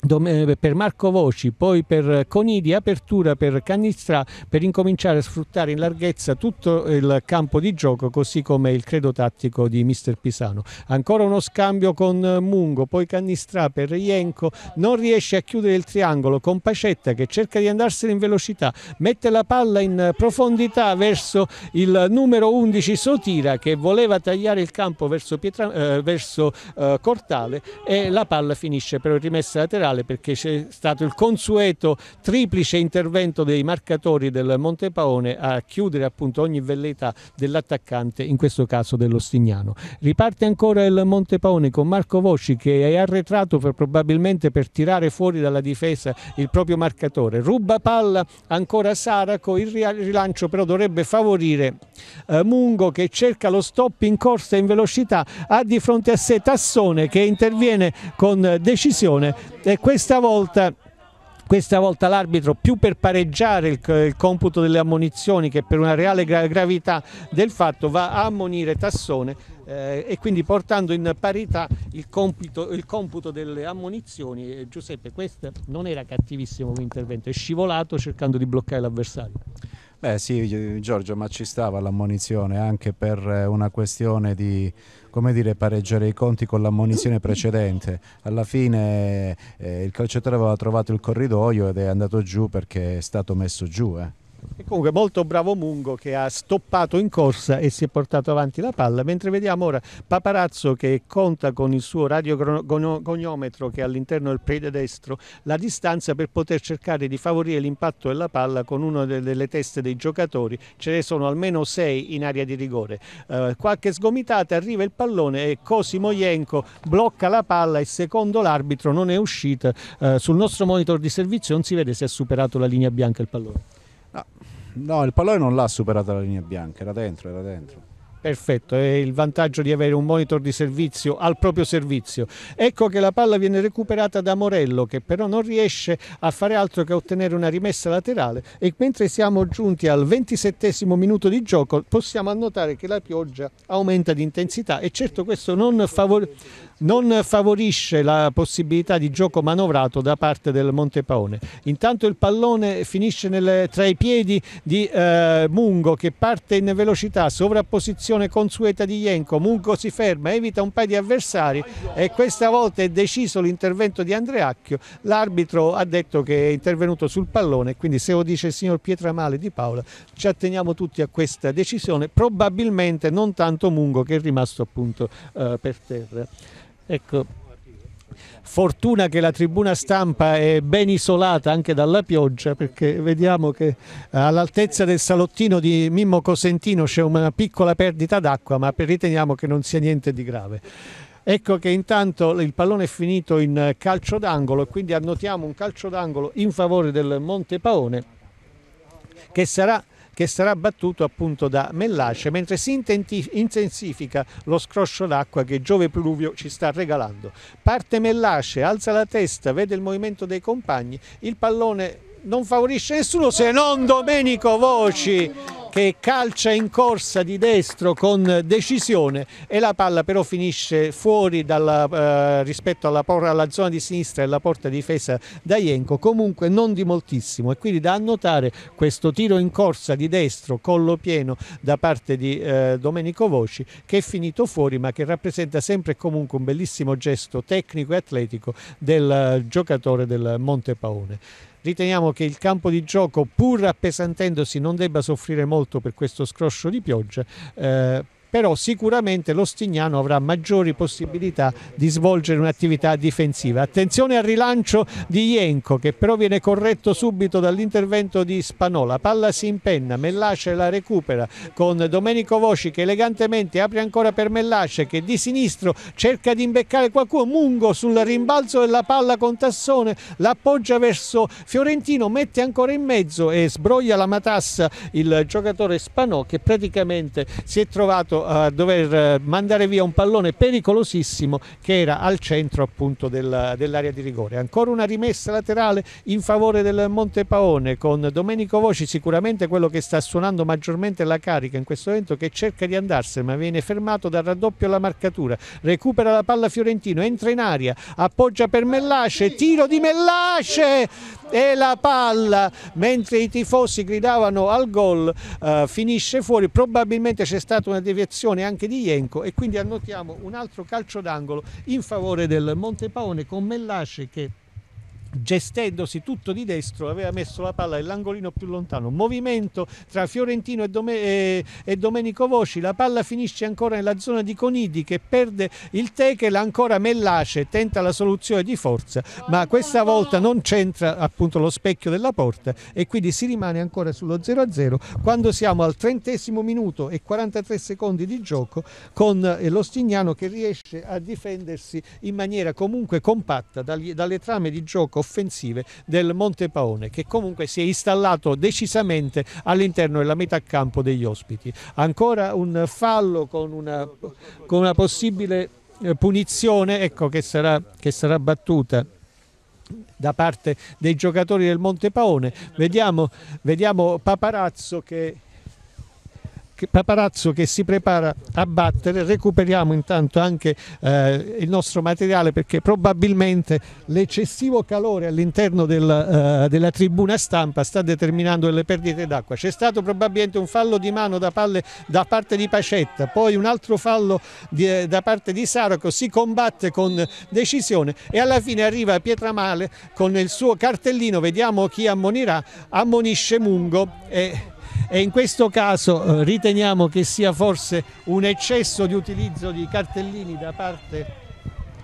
eh, per Marco Voci, poi per Conidi, apertura per Canistra per incominciare a sfruttare in larghezza tutto il campo di gioco così come il credo tattico di mister Pisano. Ancora uno scambio con Mungo, poi Canistra per Ienco, non riesce a chiudere il triangolo con Pacetta che cerca di andarsene in velocità, mette la palla in profondità verso il numero 11 Sotira che voleva tagliare il campo verso, Pietra, eh, verso eh, Cortale e la palla finisce per rimessa laterale centrale perché c'è stato il consueto triplice intervento dei marcatori del Monte Paone a chiudere appunto ogni velleità dell'attaccante, in questo caso dell'Ostignano. Riparte ancora il Monte Paone con Marco Voci che è arretrato per, probabilmente per tirare fuori dalla difesa il proprio marcatore. Ruba palla ancora Saraco, il rilancio però dovrebbe favorire eh, Mungo che cerca lo stop in corsa in velocità, ha di fronte a sé Tassone che interviene con decisione e questa volta questa volta l'arbitro più per pareggiare il, il, computo delle ammonizioni che per una reale gra gravità del fatto va a ammonire Tassone eh, e quindi portando in parità il, compito, il computo delle ammonizioni. Eh, Giuseppe, questo non era cattivissimo l'intervento, è scivolato cercando di bloccare l'avversario. Beh sì Giorgio, ma ci stava l'ammonizione anche per eh, una questione di come dire, pareggiare i conti con l'ammonizione precedente. Alla fine eh, il calciatore aveva trovato il corridoio ed è andato giù perché è stato messo giù. Eh. E comunque molto bravo Mungo che ha stoppato in corsa e si è portato avanti la palla, mentre vediamo ora Paparazzo che conta con il suo radiogoniometro che è all'interno del piede destro la distanza per poter cercare di favorire l'impatto della palla con una delle teste dei giocatori, ce ne sono almeno sei in area di rigore. Eh, qualche sgomitata arriva il pallone e Cosimo Ienco blocca la palla e secondo l'arbitro non è uscita. Eh, sul nostro monitor di servizio non si vede se ha superato la linea bianca il pallone. Ah, no, il pallone non l'ha superata la linea bianca, era dentro, era dentro. Perfetto, è il vantaggio di avere un monitor di servizio al proprio servizio. Ecco che la palla viene recuperata da Morello che però non riesce a fare altro che ottenere una rimessa laterale e mentre siamo giunti al 27 minuto di gioco possiamo annotare che la pioggia aumenta di intensità e certo questo non favorisce non favorisce la possibilità di gioco manovrato da parte del Montepaone. Intanto il pallone finisce nel, tra i piedi di eh, Mungo che parte in velocità, sovrapposizione consueta di Jenko, Mungo si ferma, evita un paio di avversari e questa volta è deciso l'intervento di Andreacchio, l'arbitro ha detto che è intervenuto sul pallone, quindi se lo dice il signor Pietramale di Paola ci atteniamo tutti a questa decisione, probabilmente non tanto Mungo che è rimasto appunto eh, per terra. Ecco, fortuna che la tribuna stampa è ben isolata anche dalla pioggia perché vediamo che all'altezza del salottino di Mimmo Cosentino c'è una piccola perdita d'acqua ma riteniamo che non sia niente di grave. Ecco che intanto il pallone è finito in calcio d'angolo e quindi annotiamo un calcio d'angolo in favore del Monte Paone che sarà che sarà battuto appunto da Mellace, mentre si intensifica lo scroscio d'acqua che Giove Pluvio ci sta regalando. Parte Mellace, alza la testa, vede il movimento dei compagni, il pallone non favorisce nessuno se non Domenico Voci che calcia in corsa di destro con decisione e la palla però finisce fuori dalla, eh, rispetto alla, alla, zona di sinistra e alla porta difesa da Ienco, comunque non di moltissimo e quindi da annotare questo tiro in corsa di destro, collo pieno da parte di eh, Domenico Voci che è finito fuori ma che rappresenta sempre e comunque un bellissimo gesto tecnico e atletico del eh, giocatore del Monte Paone riteniamo che il campo di gioco pur appesantendosi non debba soffrire molto per questo scroscio di pioggia eh, però sicuramente l'Ostignano avrà maggiori possibilità di svolgere un'attività difensiva. Attenzione al rilancio di Ienco che però viene corretto subito dall'intervento di Spanola, palla si impenna, Mellace la recupera con Domenico Voci che elegantemente apre ancora per Mellace che di sinistro cerca di imbeccare qualcuno, Mungo sul rimbalzo della palla con Tassone l'appoggia verso Fiorentino, mette ancora in mezzo e sbroglia la matassa il giocatore Spanò che praticamente si è trovato appunto a dover eh, mandare via un pallone pericolosissimo che era al centro appunto dell'area di rigore. Ancora una rimessa laterale in favore del Montepaone con Domenico Voci sicuramente quello che sta suonando maggiormente la carica in questo momento che cerca di andarsene ma viene fermato dal raddoppio alla marcatura, recupera la palla Fiorentino, entra in aria, appoggia per Mellace, tiro di Mellace e la palla mentre i tifosi gridavano al gol eh, finisce fuori, probabilmente c'è stata una deviazione proiezione anche di Ienco e quindi annotiamo un altro calcio d'angolo in favore del Monte Paone con Mellace che gestendosi tutto di destro, aveva messo la palla nell'angolino più lontano. Movimento tra Fiorentino e, Dome- e, e, Domenico Voci, la palla finisce ancora nella zona di Conidi che perde il Tekel, ancora Mellace tenta la soluzione di forza, ma questa volta non c'entra appunto lo specchio della porta e quindi si rimane ancora sullo 0-0 quando siamo al trentesimo minuto e 43 secondi di gioco con eh, lo Stignano che riesce a difendersi in maniera comunque compatta dalle trame di gioco offensive del Montepaone che comunque si è installato decisamente all'interno della metà campo degli ospiti. Ancora un fallo con una, con una possibile eh, punizione ecco, che, sarà, che sarà battuta da parte dei giocatori del Montepaone. Vediamo, vediamo Paparazzo che Paparazzo che si prepara a battere, recuperiamo intanto anche eh, il nostro materiale perché probabilmente l'eccessivo calore all'interno del, eh, della tribuna stampa sta determinando delle perdite d'acqua. C'è stato probabilmente un fallo di mano da, palle, da parte di Pacetta, poi un altro fallo di, eh, da parte di Saraco, si combatte con decisione e alla fine arriva Pietramale con il suo cartellino, vediamo chi ammonirà, ammonisce Mungo e e in questo caso eh, riteniamo che sia forse un eccesso di utilizzo di cartellini da parte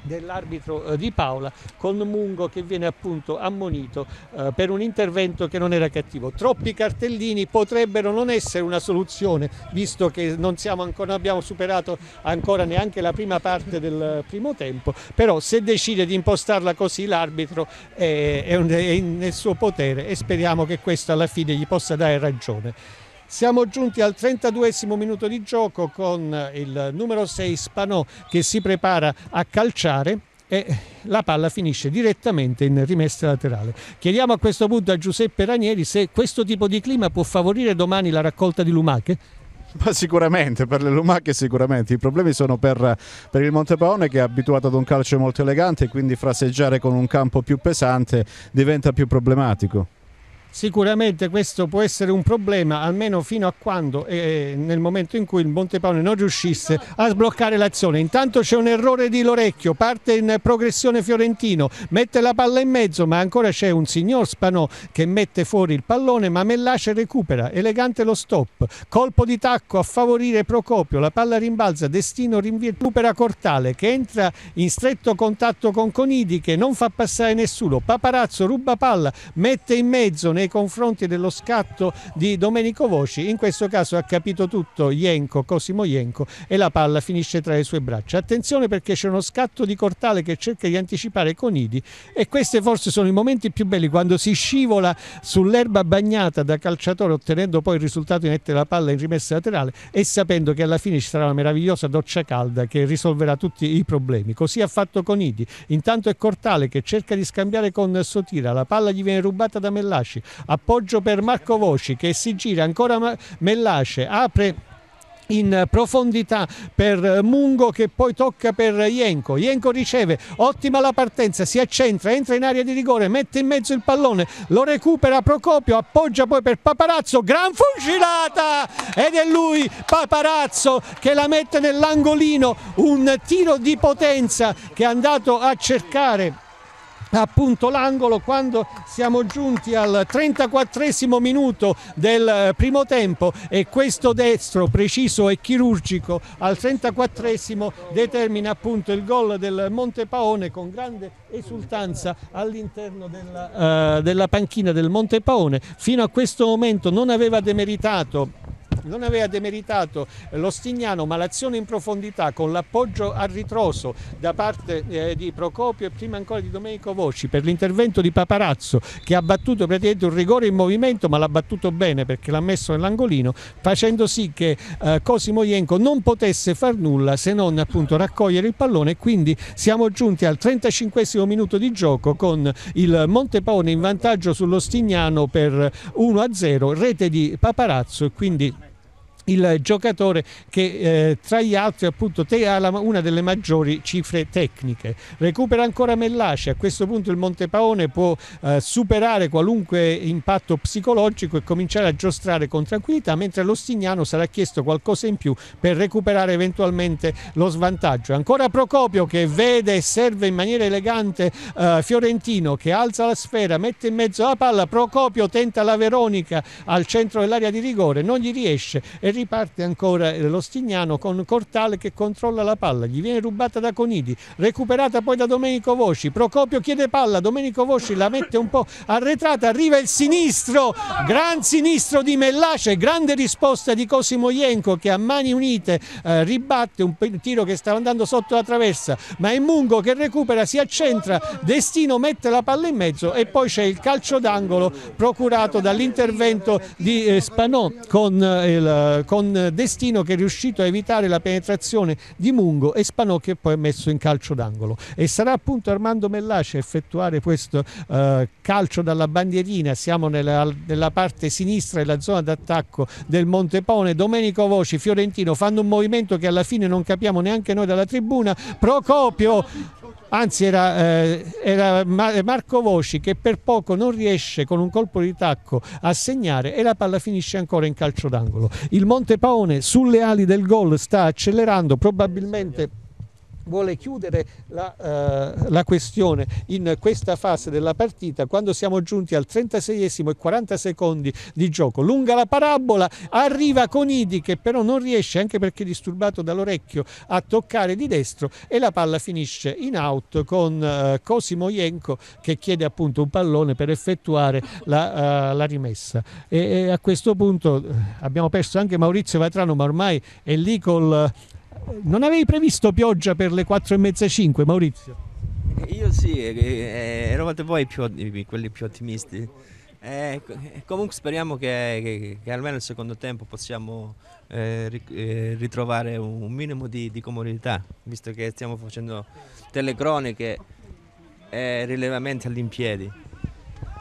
dell'arbitro eh, Di Paola con Mungo che viene appunto ammonito eh, per un intervento che non era cattivo. Troppi cartellini potrebbero non essere una soluzione visto che non, ancora, non abbiamo superato ancora neanche la prima parte del primo tempo, però se decide di impostarla così l'arbitro è, è, è nel suo potere e speriamo che questo alla fine gli possa dare ragione. Siamo giunti al 32 minuto di gioco con il numero 6 Spanò che si prepara a calciare e la palla finisce direttamente in rimessa laterale. Chiediamo a questo punto a Giuseppe Ranieri se questo tipo di clima può favorire domani la raccolta di lumache. Ma sicuramente, per le lumache sicuramente. I problemi sono per, per, il Montepaone che è abituato ad un calcio molto elegante e quindi fraseggiare con un campo più pesante diventa più problematico sicuramente questo può essere un problema almeno fino a quando eh, nel momento in cui il Montepane non riuscisse a sbloccare l'azione intanto c'è un errore di Lorecchio parte in progressione Fiorentino mette la palla in mezzo ma ancora c'è un signor Spanò che mette fuori il pallone ma Mellace recupera elegante lo stop colpo di tacco a favorire Procopio la palla rimbalza Destino rinvia recupera Cortale che entra in stretto contatto con Conidi che non fa passare nessuno Paparazzo ruba palla mette in mezzo nei nei confronti dello scatto di Domenico Voci, in questo caso ha capito tutto Ienco, Cosimo Ienco e la palla finisce tra le sue braccia. Attenzione perché c'è uno scatto di Cortale che cerca di anticipare Conidi e questi forse sono i momenti più belli quando si scivola sull'erba bagnata da calciatore ottenendo poi il risultato di mettere la palla in rimessa laterale e sapendo che alla fine ci sarà una meravigliosa doccia calda che risolverà tutti i problemi. Così ha fatto Conidi. Intanto è Cortale che cerca di scambiare con Sotira, la palla gli viene rubata da Mellasci, appoggio per Marco Voci che si gira ancora Mellace, apre in profondità per Mungo che poi tocca per Ienco Ienco riceve, ottima la partenza si accentra, entra in area di rigore mette in mezzo il pallone, lo recupera Procopio, appoggia poi per Paparazzo gran fucilata ed è lui Paparazzo che la mette nell'angolino, un tiro di potenza che è andato a cercare appunto l'angolo quando siamo giunti al 34 minuto del eh, primo tempo e questo destro preciso e chirurgico al 34 determina appunto il gol del Montepaone con grande esultanza all'interno della, uh, eh, della panchina del Montepaone fino a questo momento non aveva demeritato non aveva demeritato l'Ostignano, ma l'azione in profondità con l'appoggio a ritroso da parte eh, di Procopio e prima ancora di Domenico Voci per l'intervento di Paparazzo che ha battuto praticamente un rigore in movimento, ma l'ha battuto bene perché l'ha messo nell'angolino, facendo sì che eh, Cosimo Ienco non potesse far nulla se non appunto raccogliere il pallone e quindi siamo giunti al 35 minuto di gioco con il Montepone in vantaggio sullo Stignano per 1-0, rete di Paparazzo e quindi il giocatore che eh, tra gli altri appunto te ha la, una delle maggiori cifre tecniche. Recupera ancora Mellaci, a questo punto il Montepaone può eh, superare qualunque impatto psicologico e cominciare a giostrare con tranquillità, mentre l'Ostignano sarà chiesto qualcosa in più per recuperare eventualmente lo svantaggio. Ancora Procopio che vede e serve in maniera elegante eh, Fiorentino che alza la sfera, mette in mezzo la palla, Procopio tenta la Veronica al centro dell'area di rigore, non gli riesce e riparte ancora l'Ostignano con Cortale che controlla la palla, gli viene rubata da Conidi, recuperata poi da Domenico Voci, Procopio chiede palla, Domenico Voci la mette un po' arretrata, arriva il sinistro, gran sinistro di Mellace, grande risposta di Cosimo Ienco che a mani unite eh, ribatte un tiro che stava andando sotto la traversa, ma è Mungo che recupera, si accentra, Destino mette la palla in mezzo e poi c'è il calcio d'angolo procurato dall'intervento di eh, Spanò con eh, il con Destino che è riuscito a evitare la penetrazione di Mungo e Spanocchi che poi messo in calcio d'angolo. E sarà appunto Armando Mellace a effettuare questo eh, calcio dalla bandierina. Siamo nella, nella parte sinistra della zona d'attacco del Montepone. Domenico Voci, Fiorentino fanno un movimento che alla fine non capiamo neanche noi dalla tribuna. Procopio anzi era, eh, era Marco Voci che per poco non riesce con un colpo di tacco a segnare e la palla finisce ancora in calcio d'angolo. Il Monte Paone sulle ali del gol sta accelerando probabilmente vuole chiudere la, uh, la, questione in questa fase della partita quando siamo giunti al 36esimo e 40 secondi di gioco lunga la parabola arriva con Idi che però non riesce anche perché disturbato dall'orecchio a toccare di destro e la palla finisce in out con uh, eh, Cosimo Ienco che chiede appunto un pallone per effettuare la, uh, la rimessa e, e, a questo punto abbiamo perso anche Maurizio Vatrano ma ormai è lì col non avevi previsto pioggia per le 4 e mezza 5, Maurizio? Io sì, eh, eh eravate voi più, eh, quelli più ottimisti. Eh, eh, comunque speriamo che, che, che, almeno nel secondo tempo possiamo eh, ritrovare un minimo di, di, comodità, visto che stiamo facendo telecroniche e rilevamenti all'impiedi.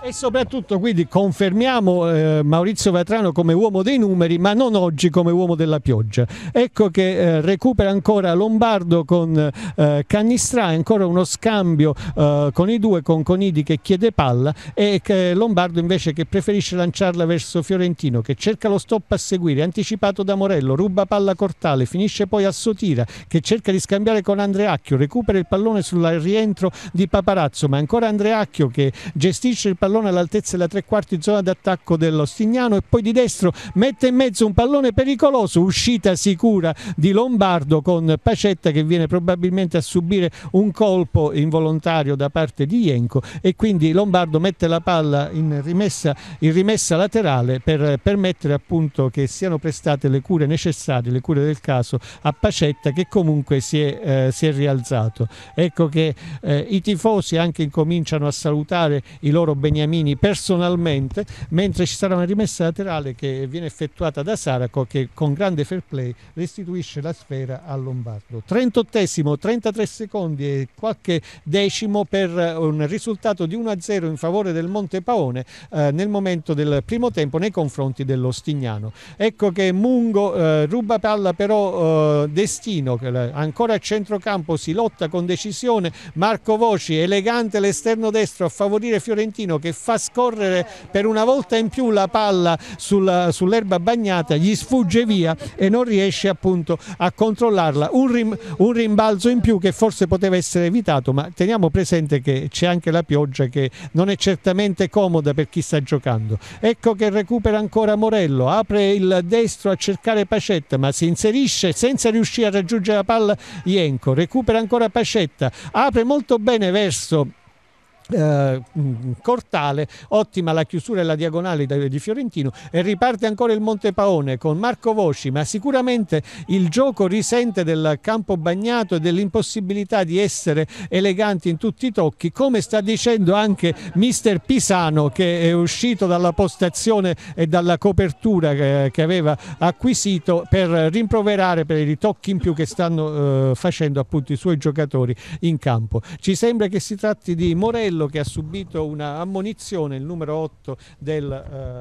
E soprattutto quindi confermiamo eh, Maurizio Vatrano come uomo dei numeri, ma non oggi come uomo della pioggia. Ecco che eh, recupera ancora Lombardo con eh, Cannistrà, ancora uno scambio eh, con i due, con Conidi che chiede palla e Lombardo invece che preferisce lanciarla verso Fiorentino che cerca lo stop a seguire, anticipato da Morello, ruba palla Cortale, finisce poi a Sotira che cerca di scambiare con Andreacchio, recupera il pallone sul rientro di Paparazzo, ma ancora Andreacchio che gestisce il pallone pallone all'altezza della tre quarti zona d'attacco dell'Ostignano e poi di destro mette in mezzo un pallone pericoloso, uscita sicura di Lombardo con Pacetta che viene probabilmente a subire un colpo involontario da parte di Ienco e quindi Lombardo mette la palla in rimessa, in rimessa laterale per permettere appunto che siano prestate le cure necessarie, le cure del caso a Pacetta che comunque si è, eh, si è rialzato. Ecco che eh, i tifosi anche incominciano a salutare i loro beniamini Beniamini personalmente mentre ci sarà una rimessa laterale che viene effettuata da Saraco che con grande fair play restituisce la sfera al Lombardo. 38 esimo 33 secondi e qualche decimo per eh, un risultato di 1-0 in favore del Monte Paone eh, nel momento del primo tempo nei confronti dello Stignano. Ecco che Mungo eh, ruba palla però eh, Destino che ancora a centrocampo si lotta con decisione Marco Voci elegante l'esterno destro a favorire Fiorentino che fa scorrere per una volta in più la palla sul, sull'erba bagnata, gli sfugge via e non riesce appunto a controllarla. Un, rim, un rimbalzo in più che forse poteva essere evitato, ma teniamo presente che c'è anche la pioggia che non è certamente comoda per chi sta giocando. Ecco che recupera ancora Morello, apre il destro a cercare Pacetta, ma si inserisce senza riuscire a raggiungere la palla Ienco, recupera ancora Pacetta, apre molto bene verso eh, mm, mm, Cortale, ottima la chiusura e la diagonale di Fiorentino e riparte ancora il Monte Paone con Marco Voci, ma sicuramente il gioco risente del campo bagnato e dell'impossibilità di essere eleganti in tutti i tocchi, come sta dicendo anche mister Pisano che è uscito dalla postazione e dalla copertura eh, che, aveva acquisito per rimproverare per i ritocchi in più che stanno eh, facendo appunto i suoi giocatori in campo. Ci sembra che si tratti di Morello Martello che ha subito una ammonizione, il numero 8 del,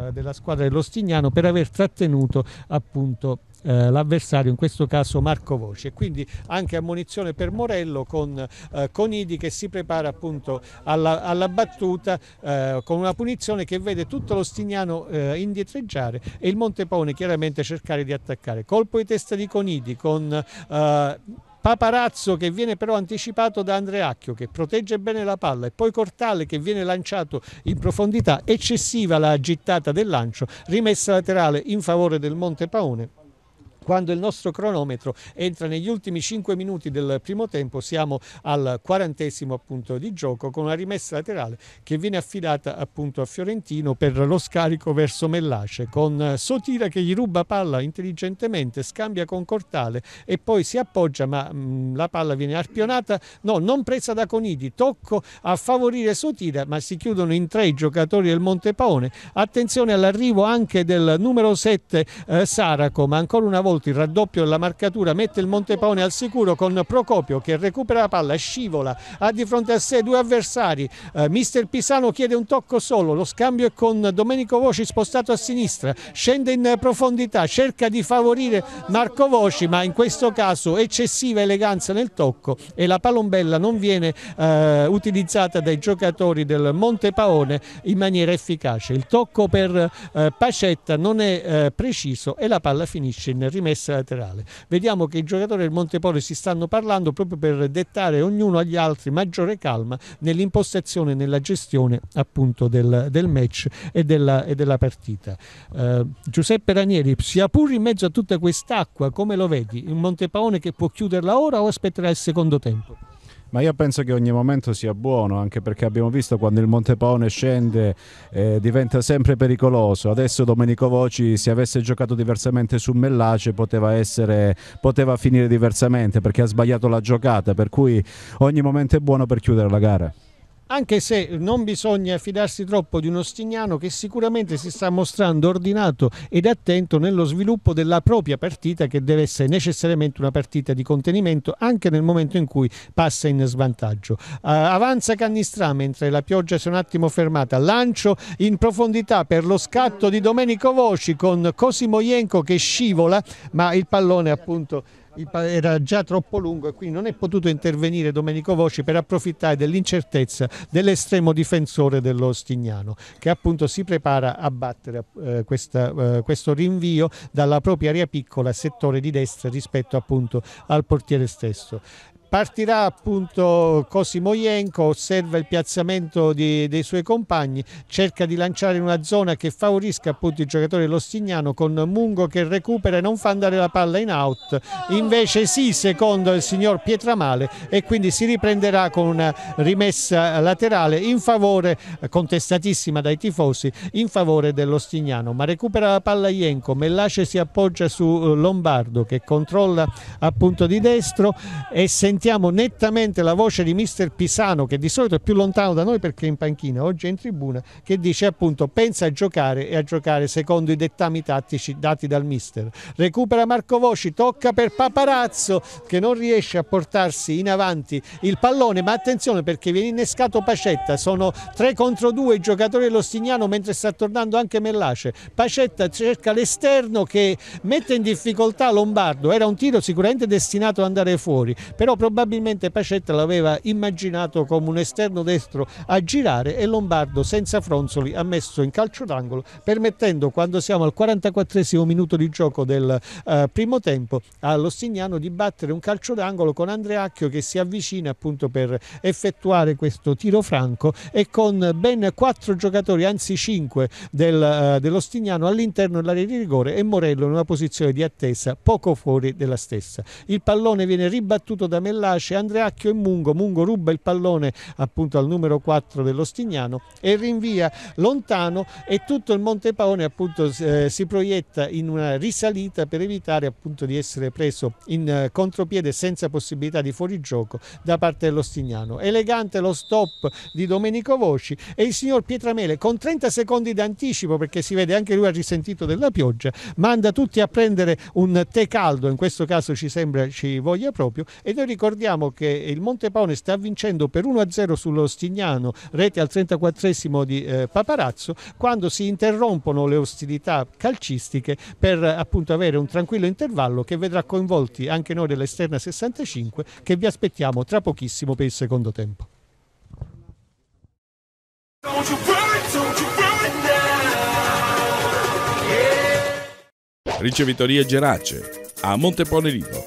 eh, della squadra dell'Ostignano, per aver trattenuto appunto eh, l'avversario, in questo caso Marco Voce. Quindi anche ammonizione per Morello con eh, Conidi che si prepara appunto alla, alla battuta eh, con una punizione che vede tutto lo Stignano eh, indietreggiare e il Montepone chiaramente cercare di attaccare. Colpo di testa di Conidi con eh, Paparazzo che viene però anticipato da Andreacchio che protegge bene la palla e poi Cortale che viene lanciato in profondità, eccessiva la gittata del lancio, rimessa laterale in favore del Monte Paone quando il nostro cronometro entra negli ultimi 5 minuti del primo tempo siamo al quarantesimo appunto di gioco con una rimessa laterale che viene affidata appunto a Fiorentino per lo scarico verso Mellace con Sotira che gli ruba palla intelligentemente, scambia con Cortale e poi si appoggia ma mh, mm, la palla viene arpionata, no non presa da Conidi, tocco a favorire Sotira ma si chiudono in tre i giocatori del Montepaone, attenzione all'arrivo anche del numero 7 eh, Saraco ma ancora una volta oltre il raddoppio della marcatura mette il Montepone al sicuro con Procopio che recupera la palla, scivola, ha di fronte a sé due avversari, eh, mister Pisano chiede un tocco solo, lo scambio è con Domenico Voci spostato a sinistra, scende in profondità, cerca di favorire Marco Voci ma in questo caso eccessiva eleganza nel tocco e la palombella non viene eh, utilizzata dai giocatori del Montepaone in maniera efficace. Il tocco per eh, Pacetta non è eh, preciso e la palla finisce in rimbalzo rimessa laterale. Vediamo che i giocatori del Montepoli si stanno parlando proprio per dettare ognuno agli altri maggiore calma nell'impostazione e nella gestione appunto del, del match e della, e della partita. Eh, Giuseppe Ranieri, sia pur in mezzo a tutta quest'acqua, come lo vedi? Un Montepaone che può chiuderla ora o aspetterà il secondo tempo? ma io penso che ogni momento sia buono, anche perché abbiamo visto quando il Monte Paone scende eh, diventa sempre pericoloso. Adesso Domenico Voci, se avesse giocato diversamente su Mellace, poteva, essere, poteva finire diversamente perché ha sbagliato la giocata, per cui ogni momento è buono per chiudere la gara anche se non bisogna fidarsi troppo di uno stignano che sicuramente si sta mostrando ordinato ed attento nello sviluppo della propria partita che deve essere necessariamente una partita di contenimento anche nel momento in cui passa in svantaggio. Uh, avanza Cannistrà mentre la pioggia si è un attimo fermata, lancio in profondità per lo scatto di Domenico Voci con Cosimo Cosimoienco che scivola ma il pallone appunto era già troppo lungo e quindi non è potuto intervenire Domenico Voci per approfittare dell'incertezza dell'estremo difensore dello Stignano che appunto si prepara a battere eh, questa, eh, questo rinvio dalla propria area piccola settore di destra rispetto appunto al portiere stesso. Partirà appunto Cosimo Ienco, osserva il piazzamento di, dei suoi compagni, cerca di lanciare in una zona che favorisca appunto il giocatore Lostignano con Mungo che recupera e non fa andare la palla in out, invece sì secondo il signor Pietramale e quindi si riprenderà con una rimessa laterale in favore, contestatissima dai tifosi, in favore dell'Ostignano, ma recupera la palla Ienco, Mellace si appoggia su Lombardo che controlla appunto di destro e sente sentiamo nettamente la voce di mister Pisano che di solito è più lontano da noi perché è in panchina, oggi è in tribuna, che dice appunto pensa a giocare e a giocare secondo i dettami tattici dati dal mister. Recupera Marco Voci, tocca per Paparazzo che non riesce a portarsi in avanti il pallone, ma attenzione perché viene innescato Pacetta, sono 3 contro 2 i giocatori dell'Ostignano mentre sta tornando anche Mellace. Pacetta cerca l'esterno che mette in difficoltà Lombardo, era un tiro sicuramente destinato ad andare fuori, però proprio Probabilmente Pacetta l'aveva immaginato come un esterno destro a girare e Lombardo senza fronzoli ha messo in calcio d'angolo permettendo quando siamo al 44 minuto di gioco del eh, primo tempo all'Ostignano di battere un calcio d'angolo con Andreacchio che si avvicina appunto per effettuare questo tiro franco e con ben quattro giocatori anzi cinque del, eh, dell'Ostignano all'interno dell'area di rigore e Morello in una posizione di attesa poco fuori della stessa. Il pallone viene ribattuto da Mellano là Andreacchio e Mungo, Mungo ruba il pallone appunto al numero 4 dell'Ostignano e rinvia lontano e tutto il Monte Paone appunto eh, si proietta in una risalita per evitare appunto di essere preso in eh, contropiede senza possibilità di fuorigioco da parte dell'Ostignano. Elegante lo stop di Domenico Voci e il signor Pietramele con 30 secondi d'anticipo perché si vede anche lui ha risentito della pioggia, manda tutti a prendere un tè caldo, in questo caso ci sembra ci voglia proprio e noi ricordo ricordiamo che il Montepaone sta vincendo per 1-0 sullo Stignano, rete al 34 di eh, Paparazzo, quando si interrompono le ostilità calcistiche per appunto avere un tranquillo intervallo che vedrà coinvolti anche noi dell'esterna 65 che vi aspettiamo tra pochissimo per il secondo tempo. Ricevitorie Gerace a Montepone Lido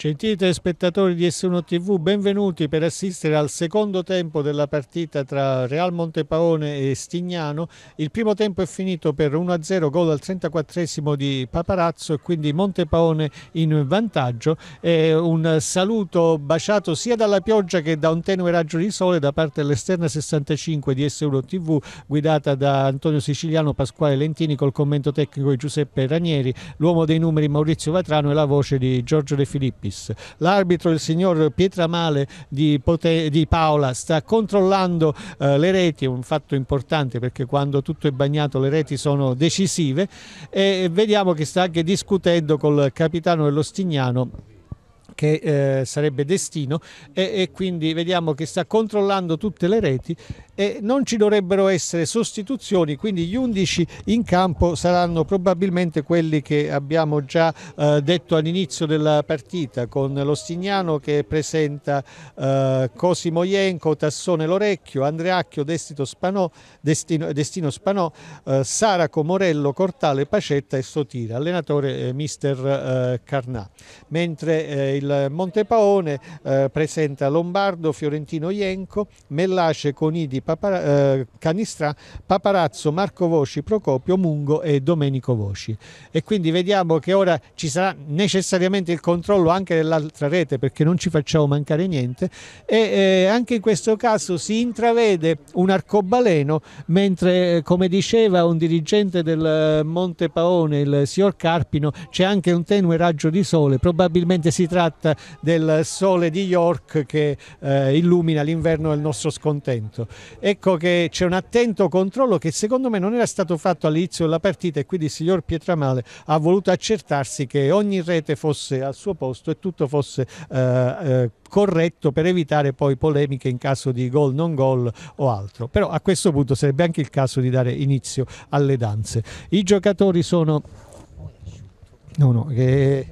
Gentili spettatori di S1 TV, benvenuti per assistere al secondo tempo della partita tra Real Montepaone e Stignano. Il primo tempo è finito per 1-0, gol al 34 di Paparazzo e quindi Montepaone in vantaggio. E un saluto baciato sia dalla pioggia che da un tenue raggio di sole da parte dell'esterna 65 di S1 TV, guidata da Antonio Siciliano, Pasquale Lentini col commento tecnico di Giuseppe Ranieri, l'uomo dei numeri Maurizio Vatrano e la voce di Giorgio De Filippi. Lapis. L'arbitro, il signor Pietramale di, di Paola, sta controllando eh, le reti, è un fatto importante perché quando tutto è bagnato le reti sono decisive e vediamo che sta anche discutendo col capitano dell'Ostignano che eh, sarebbe destino e, e quindi vediamo che sta controllando tutte le reti e non ci dovrebbero essere sostituzioni, quindi gli 11 in campo saranno probabilmente quelli che abbiamo già eh, detto all'inizio della partita, con Lostignano che presenta eh, Cosimo Ienco, Tassone Lorecchio, Andreacchio, Destino Spanò, Destino, Destino Spanò eh, Saraco, Morello, Cortale, Pacetta e Sotira, allenatore eh, mister eh, Carnà. Mentre eh, il Montepaone presenta Lombardo, Fiorentino Ienco, Mellace, Conidi, Papara, eh, Canistrà, Paparazzo, Marco Voci, Procopio, Mungo e Domenico Voci. E quindi vediamo che ora ci sarà necessariamente il controllo anche dell'altra rete perché non ci facciamo mancare niente e eh, anche in questo caso si intravede un arcobaleno mentre eh, come diceva un dirigente del Monte Paone, il signor Carpino, c'è anche un tenue raggio di sole, probabilmente si tratta del sole di York che eh, illumina l'inverno del nostro scontento ecco che c'è un attento controllo che secondo me non era stato fatto all'inizio della partita e quindi il signor Pietramale ha voluto accertarsi che ogni rete fosse al suo posto e tutto fosse eh, eh, corretto per evitare poi polemiche in caso di gol non gol o altro. Però a questo punto sarebbe anche il caso di dare inizio alle danze. I giocatori sono... No, no, che eh,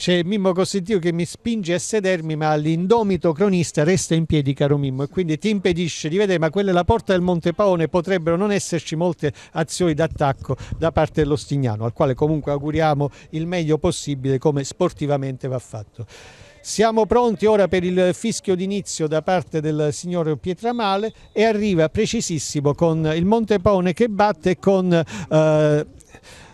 c'è Mimmo Cosentino che mi spinge a sedermi, ma l'indomito cronista resta in piedi, caro Mimmo, e quindi ti impedisce di vedere. Ma quella è la porta del Monte Paone. potrebbero non esserci molte azioni d'attacco da parte dello Stignano, al quale comunque auguriamo il meglio possibile, come sportivamente va fatto. Siamo pronti ora per il fischio d'inizio da parte del signor Pietramale e arriva precisissimo con il Monte Paone che batte con eh,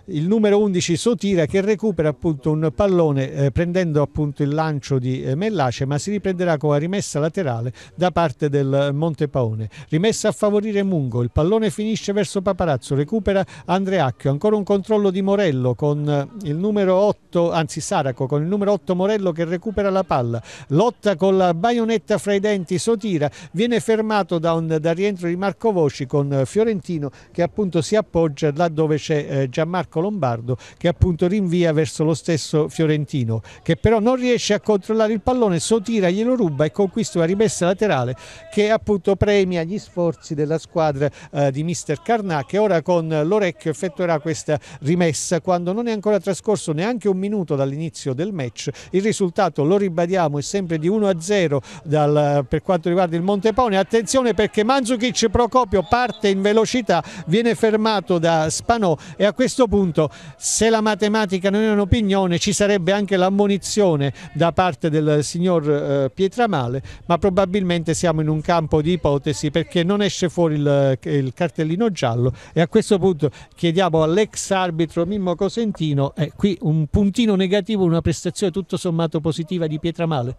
il numero 11 Sotira che recupera appunto un pallone eh, prendendo appunto il lancio di eh, Mellace ma si riprenderà con la rimessa laterale da parte del Montepaone rimessa a favorire Mungo il pallone finisce verso Paparazzo recupera Andreacchio ancora un controllo di Morello con eh, il numero 8 anzi Saraco con il numero 8 Morello che recupera la palla lotta con la baionetta fra i denti Sotira viene fermato da un da rientro di Marco Voci con eh, Fiorentino che appunto si appoggia là dove c'è eh, Gianmarco Marco Lombardo che appunto rinvia verso lo stesso Fiorentino che però non riesce a controllare il pallone, Sotira glielo ruba e conquista una rimessa laterale che appunto premia gli sforzi della squadra eh, di mister Carnà che ora con l'orecchio effettuerà questa rimessa quando non è ancora trascorso neanche un minuto dall'inizio del match. Il risultato lo ribadiamo è sempre di 1 a 0 dal, per quanto riguarda il Montepone. Attenzione perché Manzukic Procopio parte in velocità, viene fermato da Spanò e a questo punto appunto se la matematica non è un'opinione ci sarebbe anche l'ammonizione da parte del signor eh, Pietramale, ma probabilmente siamo in un campo di ipotesi perché non esce fuori il, eh, il cartellino giallo e a questo punto chiediamo all'ex arbitro Mimmo Cosentino, eh, qui un puntino negativo, una prestazione tutto sommato positiva di Pietramale?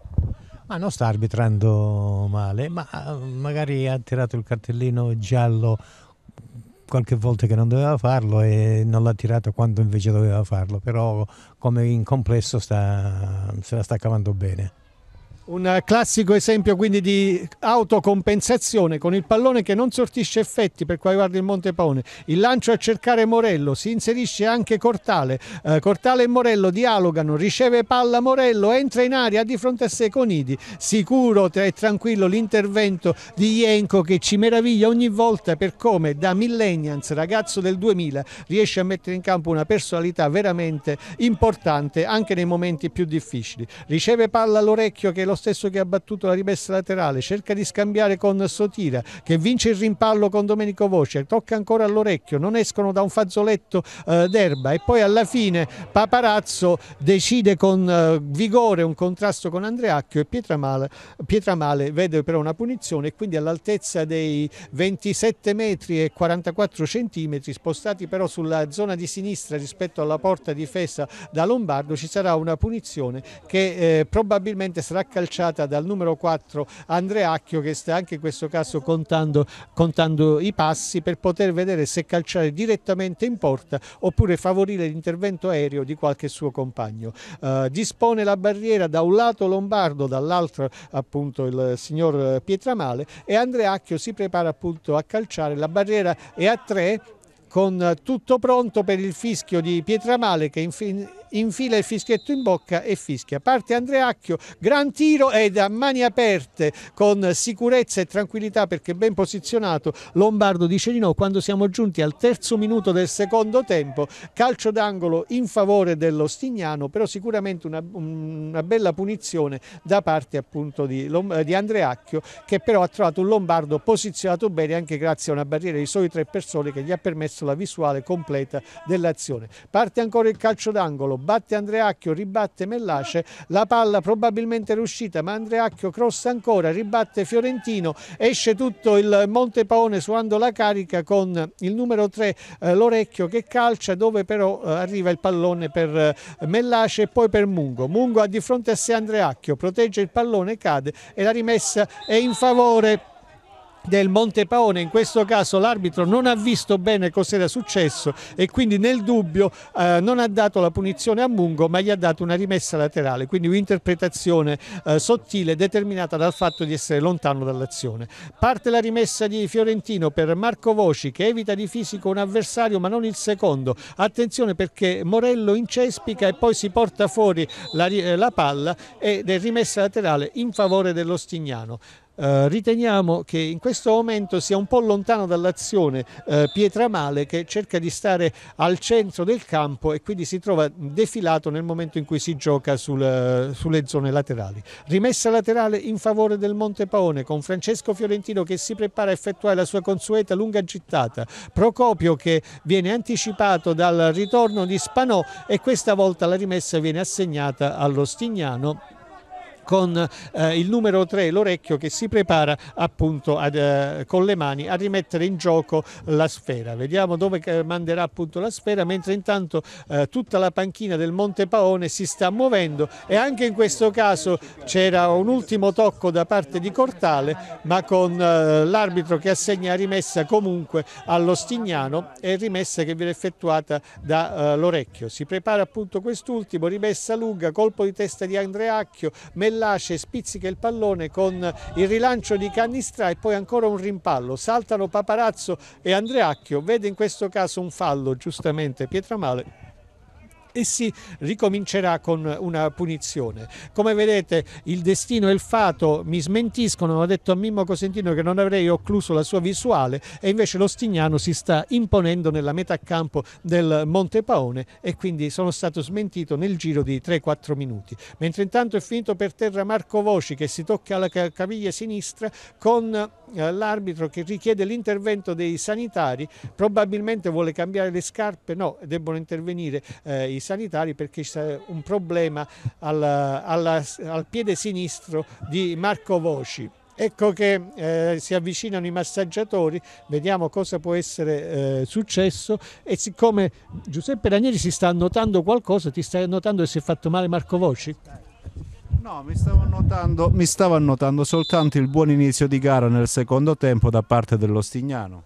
Ma non sta arbitrando male, ma eh, magari ha tirato il cartellino giallo qualche volta che non doveva farlo e non l'ha tirato quando invece doveva farlo, però come in complesso sta, se la sta cavando bene. Un classico esempio quindi di autocompensazione con il pallone che non sortisce effetti per quanto riguarda il Montepaone. Il lancio a cercare Morello, si inserisce anche Cortale. Eh, Cortale e Morello dialogano, riceve palla Morello, entra in aria di fronte a sé con Idi. Sicuro e tranquillo l'intervento di Ienco che ci meraviglia ogni volta per come da Millennials, ragazzo del 2000, riesce a mettere in campo una personalità veramente importante anche nei momenti più difficili. Riceve palla all'orecchio che lo stesso che ha battuto la rimessa laterale, cerca di scambiare con Sotira che vince il rimpallo con Domenico Voce, tocca ancora all'orecchio, non escono da un fazzoletto eh, d'erba e poi alla fine Paparazzo decide con eh, vigore un contrasto con Andreacchio e Pietramale, Pietramale vede però una punizione e quindi all'altezza dei 27 metri e 44 centimetri spostati però sulla zona di sinistra rispetto alla porta difesa da Lombardo ci sarà una punizione che eh, probabilmente sarà calciata calciata dal numero 4 Andreacchio che sta anche in questo caso contando, contando i passi per poter vedere se calciare direttamente in porta oppure favorire l'intervento aereo di qualche suo compagno. Eh, dispone la barriera da un lato Lombardo, dall'altro appunto il signor Pietramale e Andreacchio si prepara appunto a calciare. La barriera è a 3 con tutto pronto per il fischio di Pietramale che infila il fischietto in bocca e fischia. Parte Andreacchio, gran tiro ed a mani aperte con sicurezza e tranquillità perché ben posizionato Lombardo dice di no quando siamo giunti al terzo minuto del secondo tempo, calcio d'angolo in favore dello Stignano però sicuramente una, una, bella punizione da parte appunto di, di Andreacchio che però ha trovato un Lombardo posizionato bene anche grazie a una barriera di soli tre persone che gli ha permesso attraverso la visuale completa dell'azione. Parte ancora il calcio d'angolo, batte Andreacchio, ribatte Mellace, la palla probabilmente riuscita, ma Andreacchio cross ancora, ribatte Fiorentino, esce tutto il Montepaone suando la carica con il numero 3 eh, l'orecchio che calcia dove però eh, arriva il pallone per eh, Mellace e poi per Mungo. Mungo ha di fronte a sé Andreacchio, protegge il pallone, cade e la rimessa è in favore del Monte Paone, in questo caso l'arbitro non ha visto bene cos'era successo e quindi nel dubbio eh, non ha dato la punizione a Mungo ma gli ha dato una rimessa laterale, quindi un'interpretazione eh, sottile determinata dal fatto di essere lontano dall'azione. Parte la rimessa di Fiorentino per Marco Voci che evita di fisico un avversario ma non il secondo, attenzione perché Morello incespica e poi si porta fuori la, la palla ed è rimessa laterale in favore dello Stignano. Eh, riteniamo che in questo momento sia un po' lontano dall'azione eh, Pietramale che cerca di stare al centro del campo e quindi si trova defilato nel momento in cui si gioca sul, eh, sulle zone laterali. Rimessa laterale in favore del Monte Paone con Francesco Fiorentino che si prepara a effettuare la sua consueta lunga gittata, Procopio che viene anticipato dal ritorno di Spanò e questa volta la rimessa viene assegnata allo Stignano con eh, il numero 3, l'orecchio che si prepara appunto ad, eh, con le mani a rimettere in gioco la sfera. Vediamo dove eh, manderà appunto la sfera, mentre intanto eh, tutta la panchina del Monte Paone si sta muovendo e anche in questo caso c'era un ultimo tocco da parte di Cortale, ma con eh, l'arbitro che assegna rimessa comunque allo Stignano e rimessa che viene effettuata dall'orecchio. Eh, si prepara appunto quest'ultimo, rimessa lunga, colpo di testa di Andreacchio, Mella Bellace spizzica il pallone con il rilancio di Canistra e poi ancora un rimpallo. Saltano Paparazzo e Andreacchio, vede in questo caso un fallo giustamente Pietramale e si ricomincerà con una punizione. Come vedete il destino e il fato mi smentiscono, ho detto a Mimmo Cosentino che non avrei occluso la sua visuale e invece l'Ostignano si sta imponendo nella metà campo del Monte Paone e quindi sono stato smentito nel giro di 3-4 minuti. Mentre intanto è finito per terra Marco Voci che si tocca alla caviglia sinistra con eh, l'arbitro che richiede l'intervento dei sanitari, probabilmente vuole cambiare le scarpe, no, debbono intervenire eh, i sanitari sanitari perché c'è un problema al, alla, al piede sinistro di Marco Voci. Ecco che eh, si avvicinano i massaggiatori, vediamo cosa può essere eh, successo e siccome Giuseppe Ranieri si sta annotando qualcosa, ti stai annotando che si è fatto male Marco Voci? No, mi stavo, annotando, mi stavo annotando soltanto il buon inizio di gara nel secondo tempo da parte dello Stignano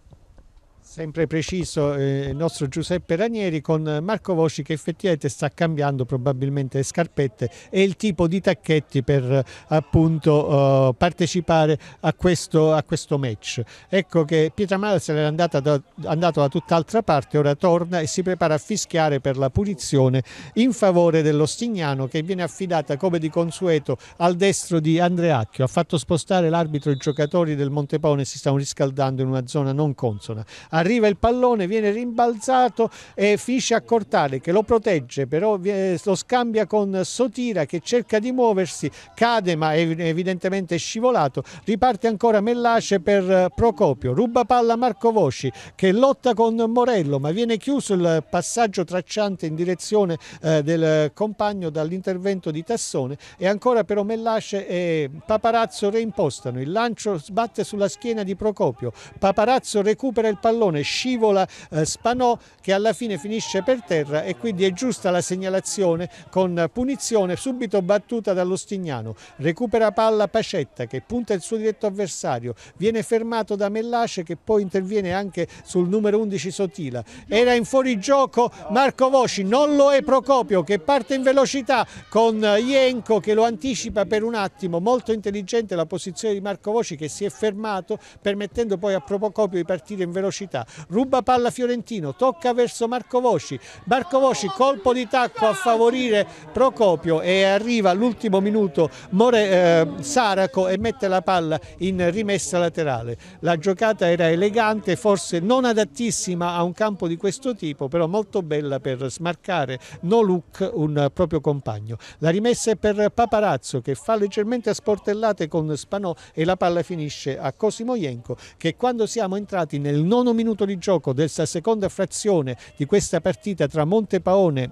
sempre preciso eh, il nostro Giuseppe Ranieri con Marco Voci che effettivamente sta cambiando probabilmente le scarpette e il tipo di tacchetti per appunto eh, partecipare a questo, a questo, match. Ecco che Pietramala se n'era andato da, andato da tutt'altra parte, ora torna e si prepara a fischiare per la punizione in favore dell'Ostignano che viene affidata come di consueto al destro di Andreacchio. Ha fatto spostare l'arbitro i giocatori del Montepone si stanno riscaldando in una zona non consona. Ha arriva il pallone, viene rimbalzato e Fisci a Cortale che lo protegge, però lo scambia con Sotira che cerca di muoversi, cade ma è evidentemente scivolato, riparte ancora Mellace per eh, Procopio, ruba palla Marco Voci che lotta con Morello ma viene chiuso il passaggio tracciante in direzione eh, del compagno dall'intervento di Tassone e ancora però Mellace e Paparazzo reimpostano, il lancio sbatte sulla schiena di Procopio, Paparazzo recupera il pallone pallone scivola eh, Spanò che alla fine finisce per terra e quindi è giusta la segnalazione con punizione subito battuta dallo Stignano. Recupera palla Pacetta che punta il suo diretto avversario, viene fermato da Mellace che poi interviene anche sul numero 11 Sotila. Era in fuorigioco Marco Voci, non lo è Procopio che parte in velocità con Ienco che lo anticipa per un attimo, molto intelligente la posizione di Marco Voci che si è fermato permettendo poi a Procopio di partire in velocità ruba palla Fiorentino, tocca verso Marco Vosci, Marco Vosci colpo di tacco a favorire Procopio e arriva all'ultimo minuto More, eh, Saraco e mette la palla in rimessa laterale. La giocata era elegante, forse non adattissima a un campo di questo tipo, però molto bella per smarcare no look un proprio compagno. La rimessa è per Paparazzo che fa leggermente a sportellate con Spanò e la palla finisce a Cosimo Ienco che quando siamo entrati nel nono minuto minuto di gioco della seconda frazione di questa partita tra Montepaone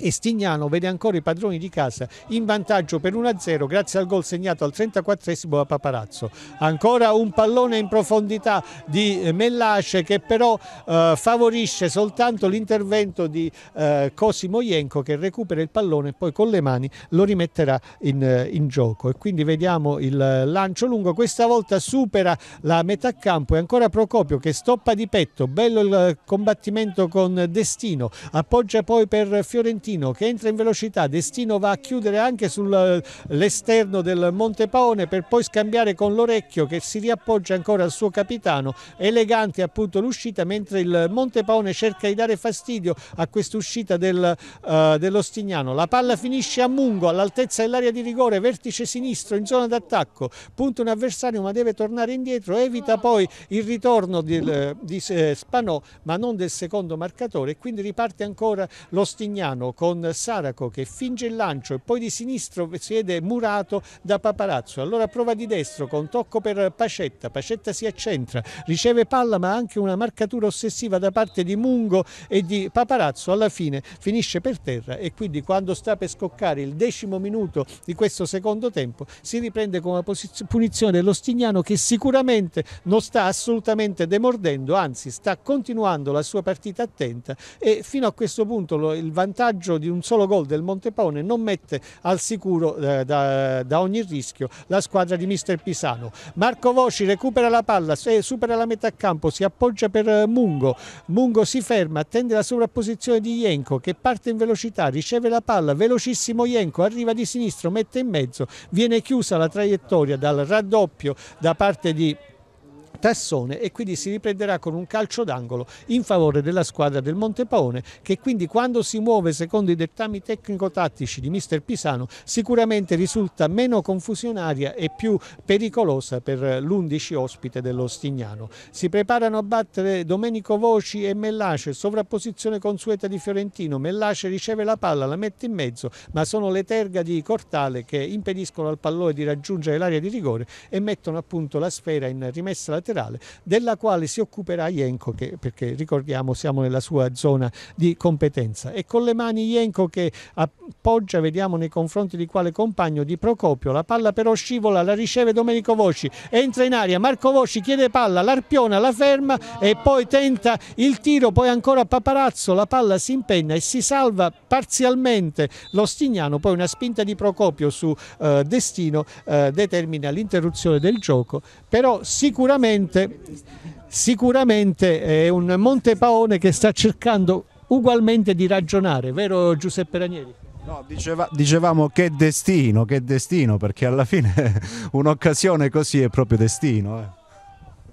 e Stignano vede ancora i padroni di casa in vantaggio per 1-0 grazie al gol segnato al 34esimo da Paparazzo. Ancora un pallone in profondità di eh, Mellace che però eh, favorisce soltanto l'intervento di eh, Cosimo Ienco che recupera il pallone e poi con le mani lo rimetterà in, eh, in gioco e quindi vediamo il eh, lancio lungo questa volta supera la metà campo e ancora Procopio che stoppa di petto bello il combattimento con Destino appoggia poi per Fiorentino Destino che entra in velocità, Destino va a chiudere anche sull'esterno del Monte Paone per poi scambiare con l'orecchio che si riappoggia ancora al suo capitano, elegante appunto l'uscita mentre il Monte Paone cerca di dare fastidio a quest'uscita del, uh, dell'Ostignano. La palla finisce a Mungo all'altezza dell'area di rigore, vertice sinistro in zona d'attacco, punta un avversario ma deve tornare indietro, evita poi il ritorno di, di eh, Spanò ma non del secondo marcatore e quindi riparte ancora l'Ostignano con Saraco che finge il lancio e poi di sinistro siede Murato da Paparazzo. Allora prova di destro con tocco per Pacetta. Pacetta si accentra, riceve palla ma anche una marcatura ossessiva da parte di Mungo e di Paparazzo. Alla fine finisce per terra e quindi quando sta per scoccare il decimo minuto di questo secondo tempo si riprende con una punizione dell'Ostignano che sicuramente non sta assolutamente demordendo, anzi sta continuando la sua partita attenta e fino a questo punto il vantaggio rientro di un solo gol del Montepone non mette al sicuro eh, da, da, ogni rischio la squadra di mister Pisano. Marco Voci recupera la palla, supera la metà campo, si appoggia per eh, Mungo, Mungo si ferma, attende la sovrapposizione di Ienco che parte in velocità, riceve la palla, velocissimo Ienco, arriva di sinistro, mette in mezzo, viene chiusa la traiettoria dal raddoppio da parte di Tassone e quindi si riprenderà con un calcio d'angolo in favore della squadra del Montepaone che quindi quando si muove secondo i dettami tecnico-tattici di mister Pisano sicuramente risulta meno confusionaria e più pericolosa per l'11 ospite dello Stignano. Si preparano a battere Domenico Voci e Mellace, sovrapposizione consueta di Fiorentino, Mellace riceve la palla, la mette in mezzo ma sono le terga di Cortale che impediscono al pallone di raggiungere l'area di rigore e mettono appunto la sfera in rimessa laterale bilaterale della quale si occuperà Ienco che, perché ricordiamo siamo nella sua zona di competenza e con le mani Ienco che appoggia vediamo nei confronti di quale compagno di Procopio la palla però scivola la riceve Domenico Voci entra in aria Marco Voci chiede palla l'arpiona la ferma e poi tenta il tiro poi ancora Paparazzo la palla si impegna e si salva parzialmente l'Ostignano poi una spinta di Procopio su eh, Destino eh, determina l'interruzione del gioco però sicuramente sicuramente, sicuramente è un Montepaone che sta cercando ugualmente di ragionare, vero Giuseppe Ranieri? No, diceva, dicevamo che destino, che destino, perché alla fine un'occasione così è proprio destino. Eh.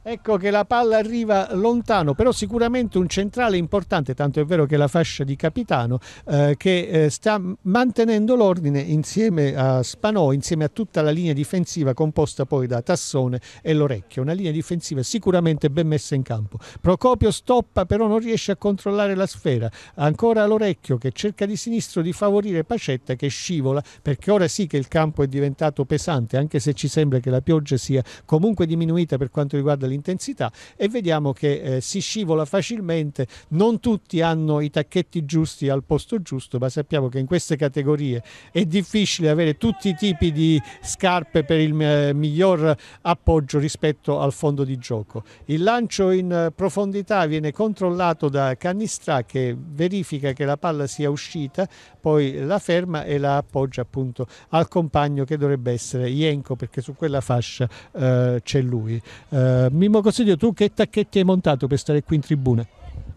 Ecco che la palla arriva lontano, però sicuramente un centrale importante, tanto è vero che la fascia di capitano eh, che eh, sta mantenendo l'ordine insieme a Spanò, insieme a tutta la linea difensiva composta poi da Tassone e L'Orecchio, una linea difensiva sicuramente ben messa in campo. Procopio stoppa però non riesce a controllare la sfera, ancora L'Orecchio che cerca di sinistro di favorire Pacetta che scivola perché ora sì che il campo è diventato pesante, anche se ci sembra che la pioggia sia comunque diminuita per quanto riguarda l'interno intensità e vediamo che eh, si scivola facilmente, non tutti hanno i tacchetti giusti al posto giusto, ma sappiamo che in queste categorie è difficile avere tutti i tipi di scarpe per il eh, miglior appoggio rispetto al fondo di gioco. Il lancio in eh, profondità viene controllato da Cannistrà che verifica che la palla sia uscita, poi la ferma e la appoggia appunto al compagno che dovrebbe essere Ienko perché su quella fascia eh, c'è lui. Eh, Mimmo Consiglio, tu che tacchetti hai montato per stare qui in tribuna?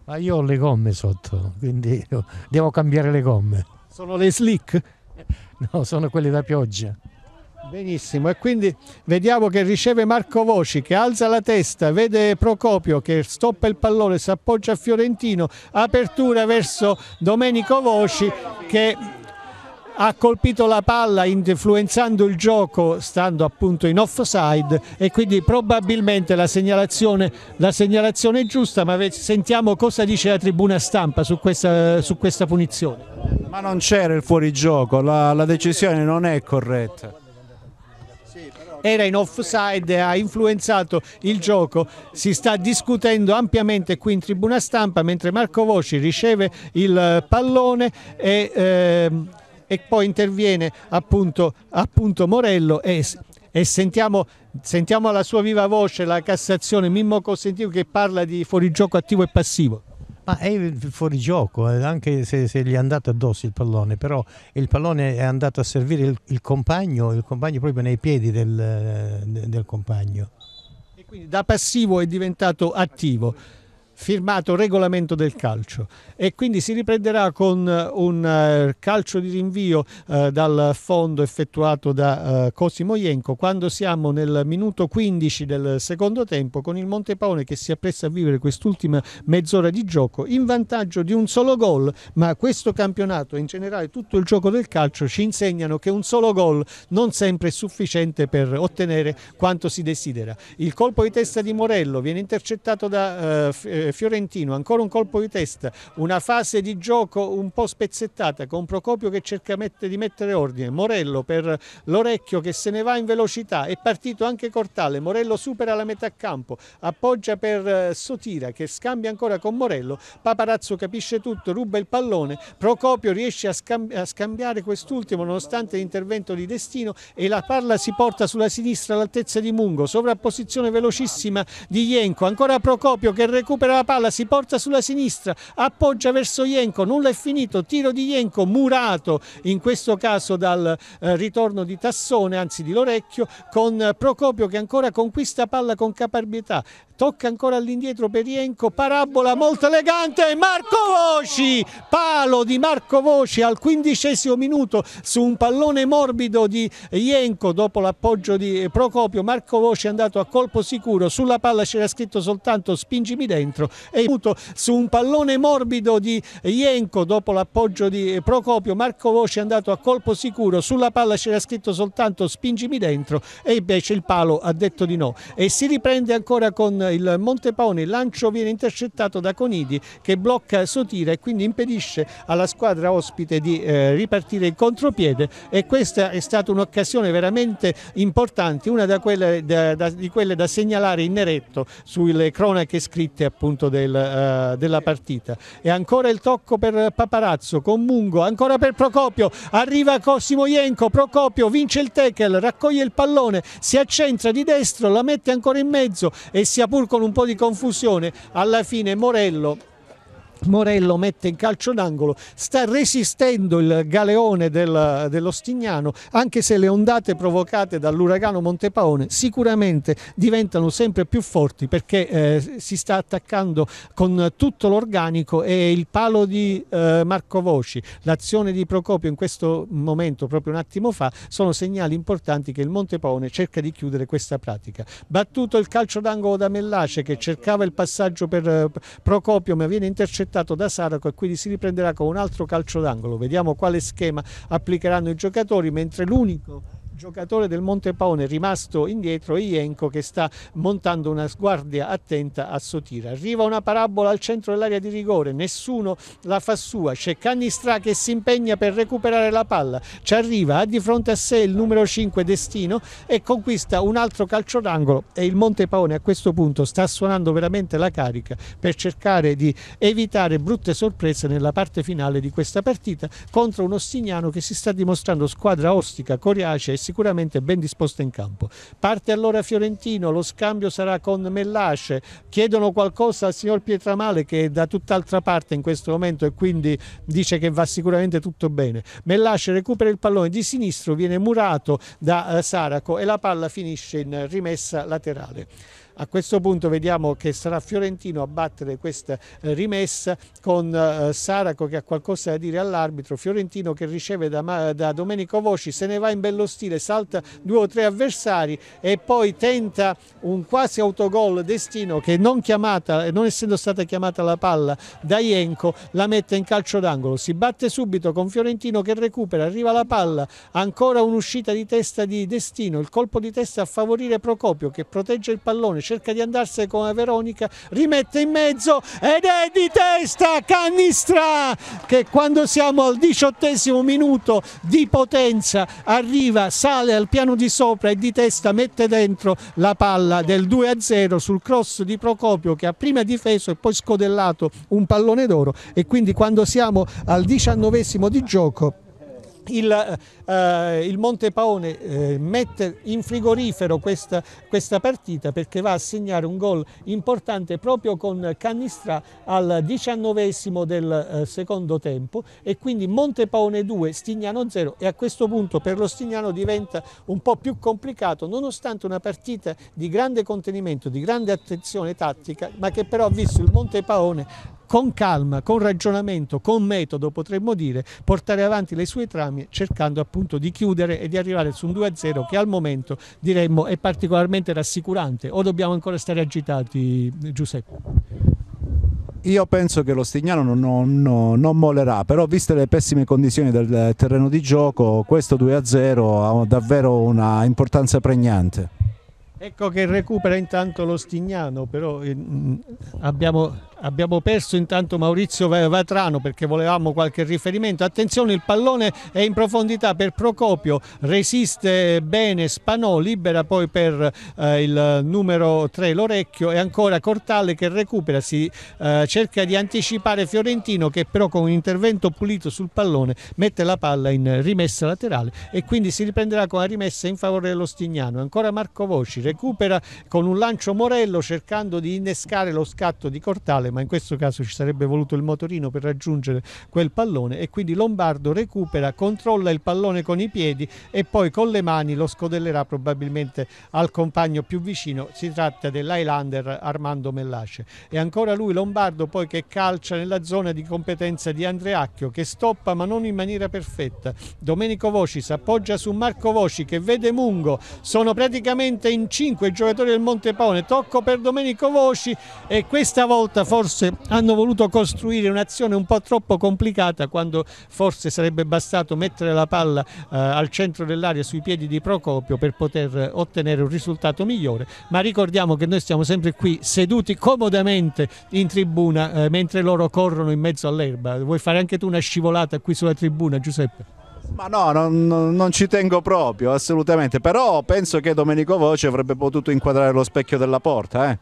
Ma io ho le gomme sotto, quindi devo cambiare le gomme. Sono le slick? No, sono quelle da pioggia. Benissimo, e quindi vediamo che riceve Marco Voci che alza la testa, vede Procopio che stoppa il pallone, si appoggia a Fiorentino, apertura verso Domenico Voci che ha colpito la palla influenzando il gioco stando appunto in offside e quindi probabilmente la segnalazione, la segnalazione è giusta ma sentiamo cosa dice la tribuna stampa su questa, su questa punizione. Ma non c'era il fuorigioco, la, la decisione non è corretta era in offside e ha influenzato il gioco. Si sta discutendo ampiamente qui in tribuna stampa mentre Marco Voci riceve il pallone e ehm, e poi interviene appunto, appunto Morello e, e sentiamo, sentiamo alla sua viva voce la Cassazione, Mimmo Cosentino che parla di fuorigioco attivo e passivo. Ma è fuori gioco, eh, anche se, se, gli è andato addosso il pallone, però il pallone è andato a servire il, il compagno, il compagno proprio nei piedi del, del compagno. E quindi da passivo è diventato attivo firmato regolamento del calcio e quindi si riprenderà con eh, un eh, calcio di rinvio eh, dal fondo effettuato da Cosimo Ienco quando siamo nel minuto 15 del secondo tempo con il Montepaone che si appresta a vivere quest'ultima mezz'ora di gioco in vantaggio di un solo gol ma questo campionato in generale tutto il gioco del calcio ci insegnano che un solo gol non sempre è sufficiente per ottenere quanto si desidera il colpo di testa di Morello viene intercettato da eh, fiorentino, ancora un colpo di testa, una fase di gioco un po' spezzettata con Procopio che cerca mette, di mettere ordine, Morello per l'orecchio che se ne va in velocità, è partito anche Cortale, Morello supera la metà campo, appoggia per eh, Sotira che scambia ancora con Morello, Paparazzo capisce tutto, ruba il pallone, Procopio riesce a, scambi a scambiare quest'ultimo nonostante l'intervento di Destino e la palla si porta sulla sinistra all'altezza di Mungo, sovrapposizione velocissima di Ienco, ancora Procopio che recupera la palla, si porta sulla sinistra, appoggia verso Ienco, nulla è finito, tiro di Ienco murato in questo caso dal eh, ritorno di Tassone, anzi di Lorecchio, con Procopio che ancora conquista palla con caparbietà, tocca ancora all'indietro per Ienco, parabola molto elegante, Marco Voci, palo di Marco Voci al quindicesimo minuto su un pallone morbido di Ienco dopo l'appoggio di Procopio, Marco Voci è andato a colpo sicuro, sulla palla c'era scritto soltanto spingimi dentro centro e appunto su un pallone morbido di Ienco dopo l'appoggio di Procopio Marco Voce è andato a colpo sicuro sulla palla c'era scritto soltanto spingimi dentro e invece il palo ha detto di no e si riprende ancora con il Montepone il lancio viene intercettato da Conidi che blocca Sotira e quindi impedisce alla squadra ospite di eh, ripartire in contropiede e questa è stata un'occasione veramente importante una da quelle, da, da, di quelle da segnalare in eretto sulle cronache scritte appunto punto del, uh, della partita. E ancora il tocco per Paparazzo con Mungo, ancora per Procopio, arriva Cosimo Ienco, Procopio vince il tackle, raccoglie il pallone, si accentra di destro, la mette ancora in mezzo e sia pur con un po' di confusione alla fine Morello Morello mette in calcio d'angolo, sta resistendo il galeone del, dello Stignano, anche se le ondate provocate dall'uragano Montepaone sicuramente diventano sempre più forti perché eh, si sta attaccando con tutto l'organico e il palo di eh, Marco Voci, l'azione di Procopio in questo momento, proprio un attimo fa, sono segnali importanti che il Montepaone cerca di chiudere questa pratica. Battuto il calcio d'angolo da Mellace che cercava il passaggio per eh, Procopio ma viene intercettato intercettato da Saraco e quindi si riprenderà con un altro calcio d'angolo. Vediamo quale schema applicheranno i giocatori, mentre l'unico giocatore del Montepaone rimasto indietro e Ienco che sta montando una sguardia attenta a Sotira. Arriva una parabola al centro dell'area di rigore, nessuno la fa sua, c'è Canistra che si impegna per recuperare la palla, ci arriva, ha di fronte a sé il numero 5 Destino e conquista un altro calcio d'angolo e il Montepaone a questo punto sta suonando veramente la carica per cercare di evitare brutte sorprese nella parte finale di questa partita contro un Stignano che si sta dimostrando squadra ostica, coriacea e si sicuramente ben disposta in campo. Parte allora Fiorentino, lo scambio sarà con Mellasce, chiedono qualcosa al signor Pietramale che è da tutt'altra parte in questo momento e quindi dice che va sicuramente tutto bene. Mellasce recupera il pallone di sinistro, viene murato da eh, Saraco e la palla finisce in rimessa laterale. A questo punto vediamo che sarà Fiorentino a battere questa eh, rimessa con eh, Saraco che ha qualcosa da dire all'arbitro, Fiorentino che riceve da, da Domenico Voci, se ne va in bello stile, salta due o tre avversari e poi tenta un quasi autogol destino che non chiamata, non essendo stata chiamata la palla da Ienco, la mette in calcio d'angolo. Si batte subito con Fiorentino che recupera, arriva la palla, ancora un'uscita di testa di destino, il colpo di testa a favorire Procopio che protegge il pallone, Scipione cerca di andarsene come Veronica, rimette in mezzo ed è di testa Cannistra che quando siamo al diciottesimo minuto di potenza arriva, sale al piano di sopra e di testa mette dentro la palla del 2-0 sul cross di Procopio che ha prima difeso e poi scodellato un pallone d'oro e quindi quando siamo al diciannovesimo di gioco il, eh, il, Monte Paone eh, mette in frigorifero questa, questa, partita perché va a segnare un gol importante proprio con Cannistra al diciannovesimo del eh, secondo tempo e quindi Monte Paone 2, Stignano 0 e a questo punto per lo Stignano diventa un po' più complicato nonostante una partita di grande contenimento, di grande attenzione tattica ma che però ha visto il Monte Paone con calma, con ragionamento, con metodo potremmo dire, portare avanti le sue trame cercando appunto di chiudere e di arrivare su un 2-0 che al momento diremmo è particolarmente rassicurante o dobbiamo ancora stare agitati Giuseppe? Io penso che lo Stignano non, non, non, mollerà, però viste le pessime condizioni del terreno di gioco, questo 2-0 ha davvero una importanza pregnante. Ecco che recupera intanto lo Stignano, però eh, mm, abbiamo abbiamo perso intanto Maurizio Vatrano perché volevamo qualche riferimento attenzione il pallone è in profondità per Procopio resiste bene Spanò libera poi per eh, il numero 3 l'orecchio e ancora Cortale che recupera si eh, cerca di anticipare Fiorentino che però con un intervento pulito sul pallone mette la palla in rimessa laterale e quindi si riprenderà con la rimessa in favore dello Stignano ancora Marco Voci recupera con un lancio Morello cercando di innescare lo scatto di Cortale ma in questo caso ci sarebbe voluto il motorino per raggiungere quel pallone e quindi Lombardo recupera, controlla il pallone con i piedi e poi con le mani lo scodellerà probabilmente al compagno più vicino, si tratta dell'Highlander Armando Mellace e ancora lui Lombardo poi che calcia nella zona di competenza di Andreacchio che stoppa ma non in maniera perfetta, Domenico Voci si appoggia su Marco Voci che vede Mungo, sono praticamente in 5 i giocatori del Montepone, tocco per Domenico Voci e questa volta forse forse hanno voluto costruire un'azione un po' troppo complicata quando forse sarebbe bastato mettere la palla eh, al centro dell'area sui piedi di Procopio per poter eh, ottenere un risultato migliore, ma ricordiamo che noi stiamo sempre qui seduti comodamente in tribuna eh, mentre loro corrono in mezzo all'erba. Vuoi fare anche tu una scivolata qui sulla tribuna, Giuseppe? Ma no, non, non, ci tengo proprio, assolutamente. Però penso che Domenico Voce avrebbe potuto inquadrare lo specchio della porta, eh.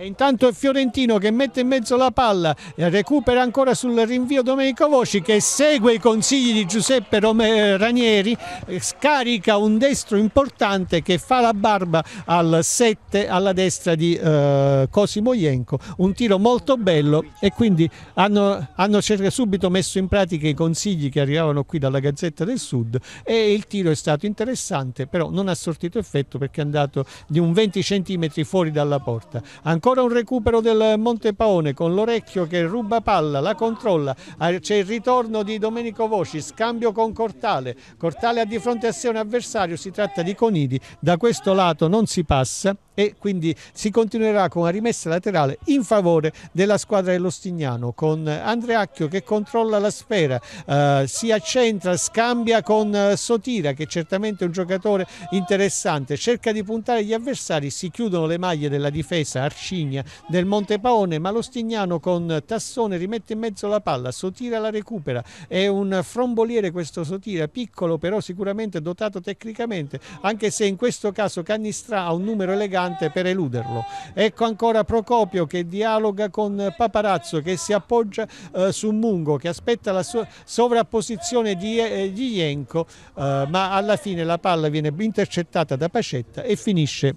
E intanto è Fiorentino che mette in mezzo la palla, recupera ancora sul rinvio Domenico Voci che segue i consigli di Giuseppe Rome eh, Ranieri, scarica un destro importante che fa la barba al 7 alla destra di eh, Cosimo Ienco, un tiro molto bello e quindi hanno, hanno subito messo in pratica i consigli che arrivavano qui dalla Gazzetta del Sud e il tiro è stato interessante però non ha sortito effetto perché è andato di un 20 cm fuori dalla porta. Ancora ancora un recupero del Montepaone con l'orecchio che ruba palla, la controlla, ah, c'è il ritorno di Domenico Voci, scambio con Cortale, Cortale ha di fronte a sé un avversario, si tratta di Conidi, da questo lato non si passa e quindi si continuerà con una rimessa laterale in favore della squadra dell'Ostignano con Andreacchio che controlla la sfera, eh, si accentra, scambia con eh, Sotira che certamente è un giocatore interessante, cerca di puntare gli avversari, si chiudono le maglie della difesa Arcigna del Monte Paone ma l'Ostignano con Tassone rimette in mezzo la palla, Sotira la recupera, è un fromboliere questo Sotira, piccolo però sicuramente dotato tecnicamente anche se in questo caso Cannistrà ha un numero elegante Dante per eluderlo. Ecco ancora Procopio che dialoga con Paparazzo che si appoggia eh, su Mungo che aspetta la sua sovrapposizione di, eh, di Jenko eh, ma alla fine la palla viene intercettata da Pacetta e finisce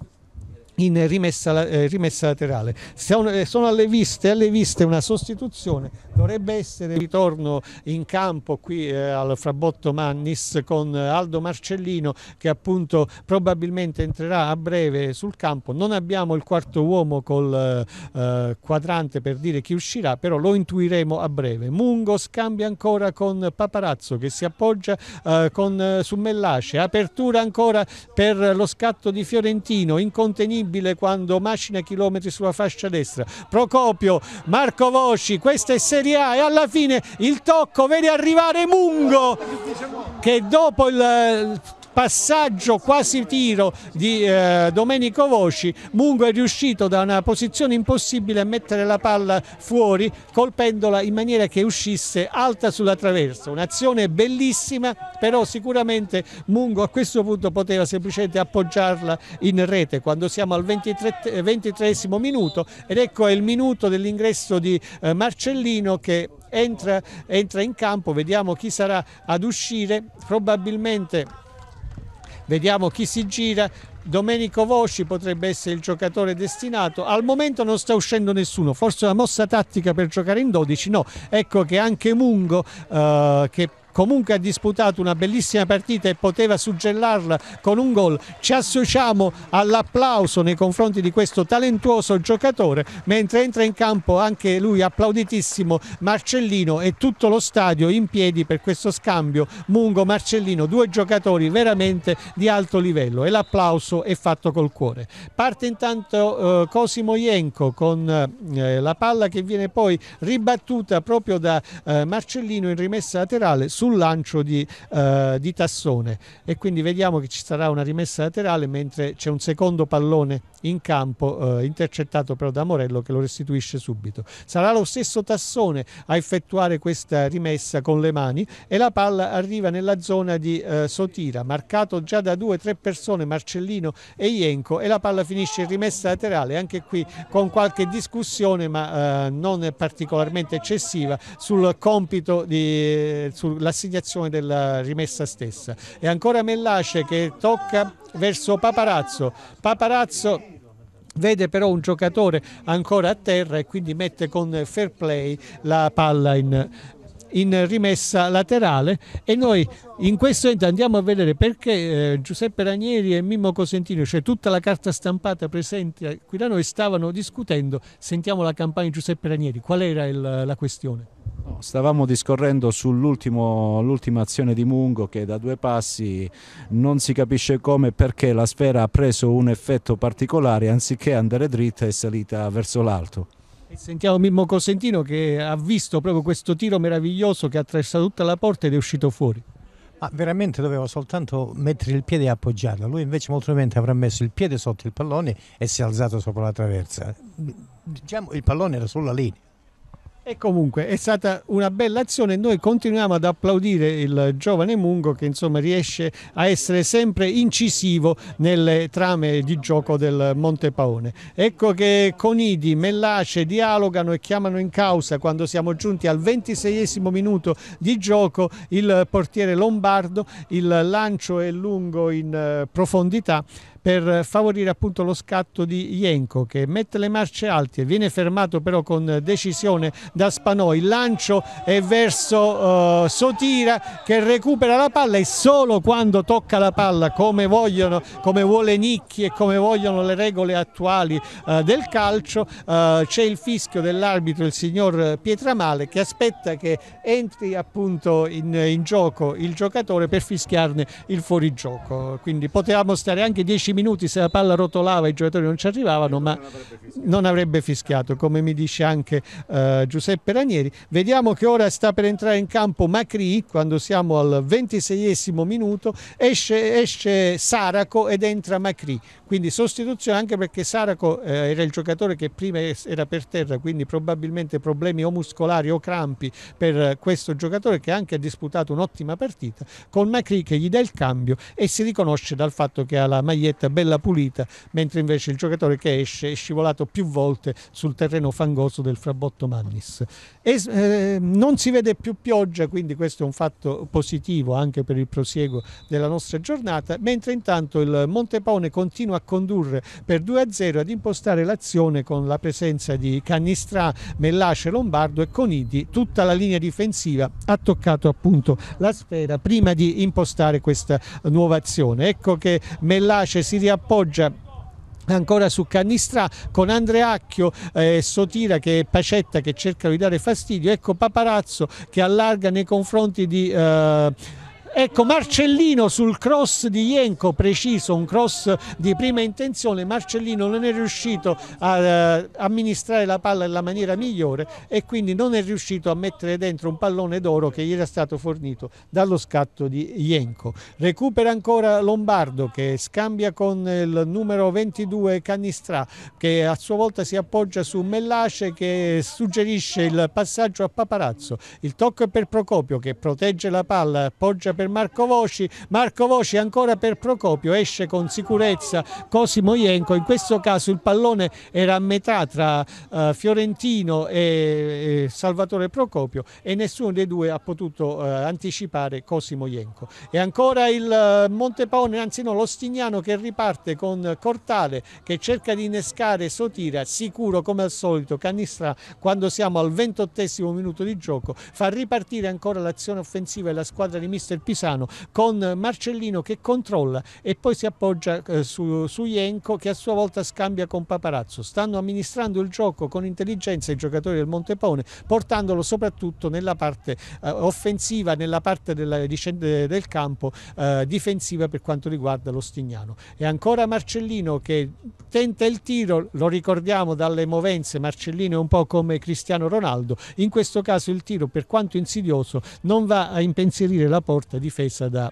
in rimessa, eh, rimessa laterale. Sono, eh, sono alle, viste, alle viste, una sostituzione, dovrebbe essere ritorno in campo qui eh, al Frabotto Mannis con Aldo Marcellino che appunto probabilmente entrerà a breve sul campo. Non abbiamo il quarto uomo col eh, quadrante per dire chi uscirà, però lo intuiremo a breve. Mungo scambia ancora con Paparazzo che si appoggia eh, con, eh, su Mellace, apertura ancora per lo scatto di Fiorentino, incontenibile improponibile quando macina chilometri sulla fascia destra. Procopio, Marco Vosci, questa è Serie A e alla fine il tocco vede arrivare Mungo che dopo il passaggio quasi tiro di eh, Domenico Voci, Mungo è riuscito da una posizione impossibile a mettere la palla fuori colpendola in maniera che uscisse alta sulla traversa, un'azione bellissima però sicuramente Mungo a questo punto poteva semplicemente appoggiarla in rete quando siamo al 23, 23 minuto ed ecco il minuto dell'ingresso di eh, Marcellino che entra, entra in campo, vediamo chi sarà ad uscire, probabilmente Vediamo chi si gira. Domenico Vosci potrebbe essere il giocatore destinato. Al momento non sta uscendo nessuno, forse una mossa tattica per giocare in 12. No, ecco che anche Mungo eh, che comunque ha disputato una bellissima partita e poteva suggellarla con un gol. Ci associamo all'applauso nei confronti di questo talentuoso giocatore, mentre entra in campo anche lui applauditissimo Marcellino e tutto lo stadio in piedi per questo scambio Mungo-Marcellino, due giocatori veramente di alto livello e l'applauso è fatto col cuore. Parte intanto eh, Cosimo Ienco con eh, la palla che viene poi ribattuta proprio da eh, Marcellino in rimessa laterale su sul lancio di, eh, di Tassone e quindi vediamo che ci sarà una rimessa laterale mentre c'è un secondo pallone in campo eh, intercettato però da Morello che lo restituisce subito. Sarà lo stesso Tassone a effettuare questa rimessa con le mani e la palla arriva nella zona di eh, Sotira, marcato già da due o tre persone, Marcellino e Ienco e la palla finisce in rimessa laterale, anche qui con qualche discussione ma eh, non particolarmente eccessiva sul compito di, sulla l'assegnazione della rimessa stessa. E ancora Mellace che tocca verso Paparazzo. Paparazzo vede però un giocatore ancora a terra e quindi mette con fair play la palla in, in rimessa laterale e noi in questo momento andiamo a vedere perché eh, Giuseppe Ranieri e Mimmo Cosentino, cioè tutta la carta stampata presente qui da noi, stavano discutendo. Sentiamo la campagna di Giuseppe Ranieri, qual era il, la questione? No, stavamo discorrendo sull'ultima azione di Mungo che da due passi non si capisce come e perché la sfera ha preso un effetto particolare anziché andare dritta e salita verso l'alto. Sentiamo Mimmo Cosentino che ha visto proprio questo tiro meraviglioso che ha attraversato tutta la porta ed è uscito fuori. Ah, veramente doveva soltanto mettere il piede e appoggiarlo, Lui invece molto probabilmente avrà messo il piede sotto il pallone e si è alzato sopra la traversa. Diciamo il pallone era sulla linea. E comunque è stata una bella azione. Noi continuiamo ad applaudire il giovane Mungo che insomma riesce a essere sempre incisivo nelle trame di gioco del Monte Paone. Ecco che Conidi, Mellace dialogano e chiamano in causa quando siamo giunti al 26 minuto di gioco il portiere Lombardo, il lancio è lungo in eh, profondità per favorire appunto lo scatto di Jenko che mette le marce alti e viene fermato però con decisione da Spanò, il lancio è verso uh, Sotira che recupera la palla e solo quando tocca la palla come vogliono, come vuole Nicchi e come vogliono le regole attuali uh, del calcio uh, c'è il fischio dell'arbitro, il signor Pietramale che aspetta che entri appunto in, in gioco il giocatore per fischiarne il fuorigioco, quindi potevamo stare anche 10 minuti se la palla rotolava i giocatori non ci arrivavano, ma non avrebbe, fischiato, come mi dice anche eh, Giuseppe Ranieri. Vediamo che ora sta per entrare in campo Macri, quando siamo al 26esimo minuto, esce, esce Saraco ed entra Macri, quindi sostituzione anche perché Saraco eh, era il giocatore che prima era per terra, quindi probabilmente problemi o muscolari o crampi per questo giocatore che anche ha disputato un'ottima partita, con Macri che gli dà il cambio e si riconosce dal fatto che ha la maglietta dritta, bella pulita, mentre invece il giocatore che esce è scivolato più volte sul terreno fangoso del Frabotto Mannis. E, eh, non si vede più pioggia, quindi questo è un fatto positivo anche per il prosieguo della nostra giornata, mentre intanto il Montepone continua a condurre per 2-0 ad impostare l'azione con la presenza di Cannistrà, Mellace, Lombardo e Conidi, tutta la linea difensiva ha toccato appunto la sfera prima di impostare questa nuova azione. Ecco che Mellace si si riappoggia ancora su Cannistrà con Andreacchio eh, Sotira che è Pacetta che cercano di dare fastidio ecco Paparazzo che allarga nei confronti di eh, Ecco, Marcellino sul cross di Ienco preciso, un cross di prima intenzione, Marcellino non è riuscito a uh, amministrare la palla nella maniera migliore e quindi non è riuscito a mettere dentro un pallone d'oro che gli era stato fornito dallo scatto di Ienco. Recupera ancora Lombardo che scambia con il numero 22 Canistrà che a sua volta si appoggia su Mellace che suggerisce il passaggio a Paparazzo. Il tocco è per Procopio che protegge la palla, appoggia per per Marco Voci, Marco Voci ancora per Procopio, esce con sicurezza Cosimo Ienco, in questo caso il pallone era a metà tra uh, Fiorentino e, e, Salvatore Procopio e nessuno dei due ha potuto uh, anticipare Cosimo Ienco. E ancora il uh, Montepaone, anzi no, l'Ostignano che riparte con Cortale che cerca di innescare Sotira, sicuro come al solito Canistra quando siamo al ventottesimo minuto di gioco, fa ripartire ancora l'azione offensiva e la squadra di Mister P Pisano con Marcellino che controlla e poi si appoggia eh, su, su Ienco che a sua volta scambia con Paparazzo. Stanno amministrando il gioco con intelligenza i giocatori del Montepone portandolo soprattutto nella parte eh, offensiva, nella parte della, del campo eh, difensiva per quanto riguarda lo Stignano. E ancora Marcellino che tenta il tiro, lo ricordiamo dalle movenze, Marcellino è un po' come Cristiano Ronaldo, in questo caso il tiro per quanto insidioso non va a impensierire la porta di difesa da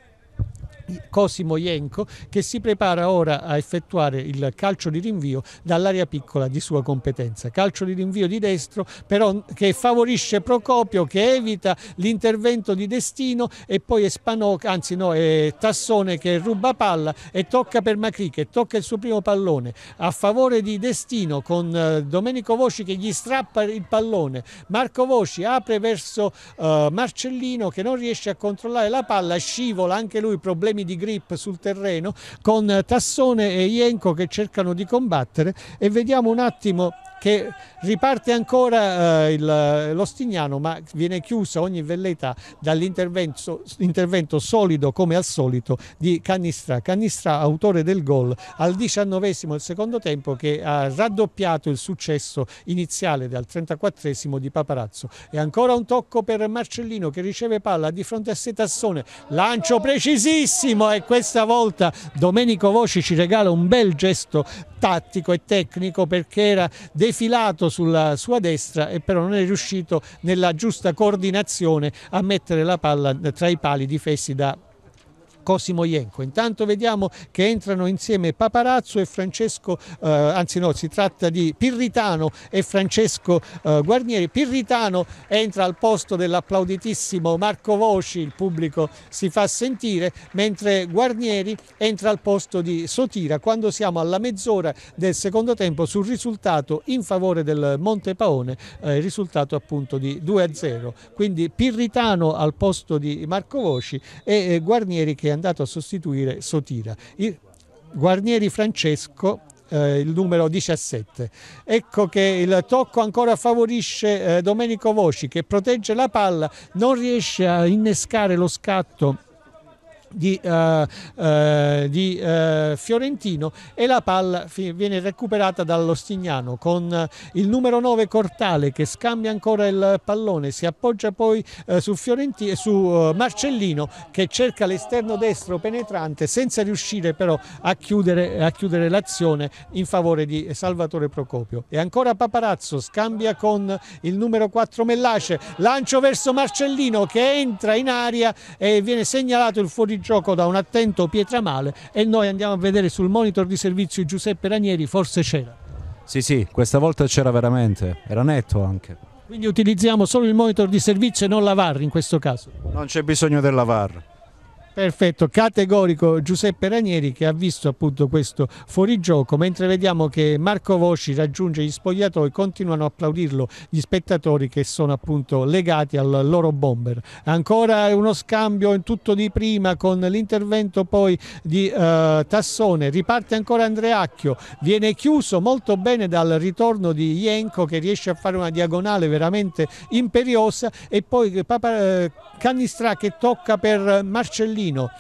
Cosimo Ienco che si prepara ora a effettuare il calcio di rinvio dall'area piccola di sua competenza. Calcio di rinvio di destro però che favorisce Procopio che evita l'intervento di Destino e poi è Spanò, anzi no, è eh, Tassone che ruba palla e tocca per Macri che tocca il suo primo pallone a favore di Destino con eh, Domenico Voci che gli strappa il pallone. Marco Voci apre verso uh, Marcellino che non riesce a controllare la palla, scivola anche lui problemi problemi di grip sul terreno con Tassone e Ienco che cercano di combattere e vediamo un attimo che riparte ancora eh, il, eh, l'Ostignano ma viene chiusa ogni velleità dall'intervento solido come al solito di Canistra. Canistra autore del gol al diciannovesimo del secondo tempo che ha raddoppiato il successo iniziale dal 34 di Paparazzo. E ancora un tocco per Marcellino che riceve palla di fronte a Setassone. Lancio precisissimo e questa volta Domenico Voci ci regala un bel gesto tattico e tecnico perché era decisivo defilato sulla sua destra e però non è riuscito nella giusta coordinazione a mettere la palla tra i pali difesi da Cosimo Cosimoienko. Intanto vediamo che entrano insieme Paparazzo e Francesco, eh, anzi no, si tratta di Pirritano e Francesco eh, Guarnieri. Pirritano entra al posto dell'applauditissimo Marco Voci, il pubblico si fa sentire, mentre Guarnieri entra al posto di Sotira quando siamo alla mezz'ora del secondo tempo sul risultato in favore del Montepaone, eh, il risultato appunto di 2 0. Quindi Pirritano al posto di Marco Voci e eh, Guarnieri che è andato a sostituire Sotira. Il Guarnieri Francesco eh, il numero 17. Ecco che il tocco ancora favorisce eh, Domenico Voci che protegge la palla, non riesce a innescare lo scatto di, eh, eh, di eh, Fiorentino e la palla viene recuperata dall'Ostignano con eh, il numero 9 Cortale che scambia ancora il pallone, si appoggia poi eh, su, eh, su Marcellino che cerca l'esterno destro penetrante senza riuscire però a chiudere, a chiudere l'azione in favore di Salvatore Procopio. E ancora Paparazzo scambia con il numero 4 Mellace, lancio verso Marcellino che entra in aria e viene segnalato il fuori gioco da un attento Pietramale e noi andiamo a vedere sul monitor di servizio Giuseppe Ranieri, forse c'era. Sì, sì, questa volta c'era veramente, era netto anche. Quindi utilizziamo solo il monitor di servizio e non la VAR in questo caso? Non c'è bisogno della VAR. Perfetto, categorico Giuseppe Ranieri che ha visto appunto questo fuorigioco, mentre vediamo che Marco Voci raggiunge gli spogliatoi, continuano a applaudirlo gli spettatori che sono appunto legati al loro bomber. Ancora uno scambio in tutto di prima con l'intervento poi di eh, Tassone, riparte ancora Andreacchio, viene chiuso molto bene dal ritorno di Ienco che riesce a fare una diagonale veramente imperiosa e poi Papa, eh, Canistra che tocca per Marcellino Berlino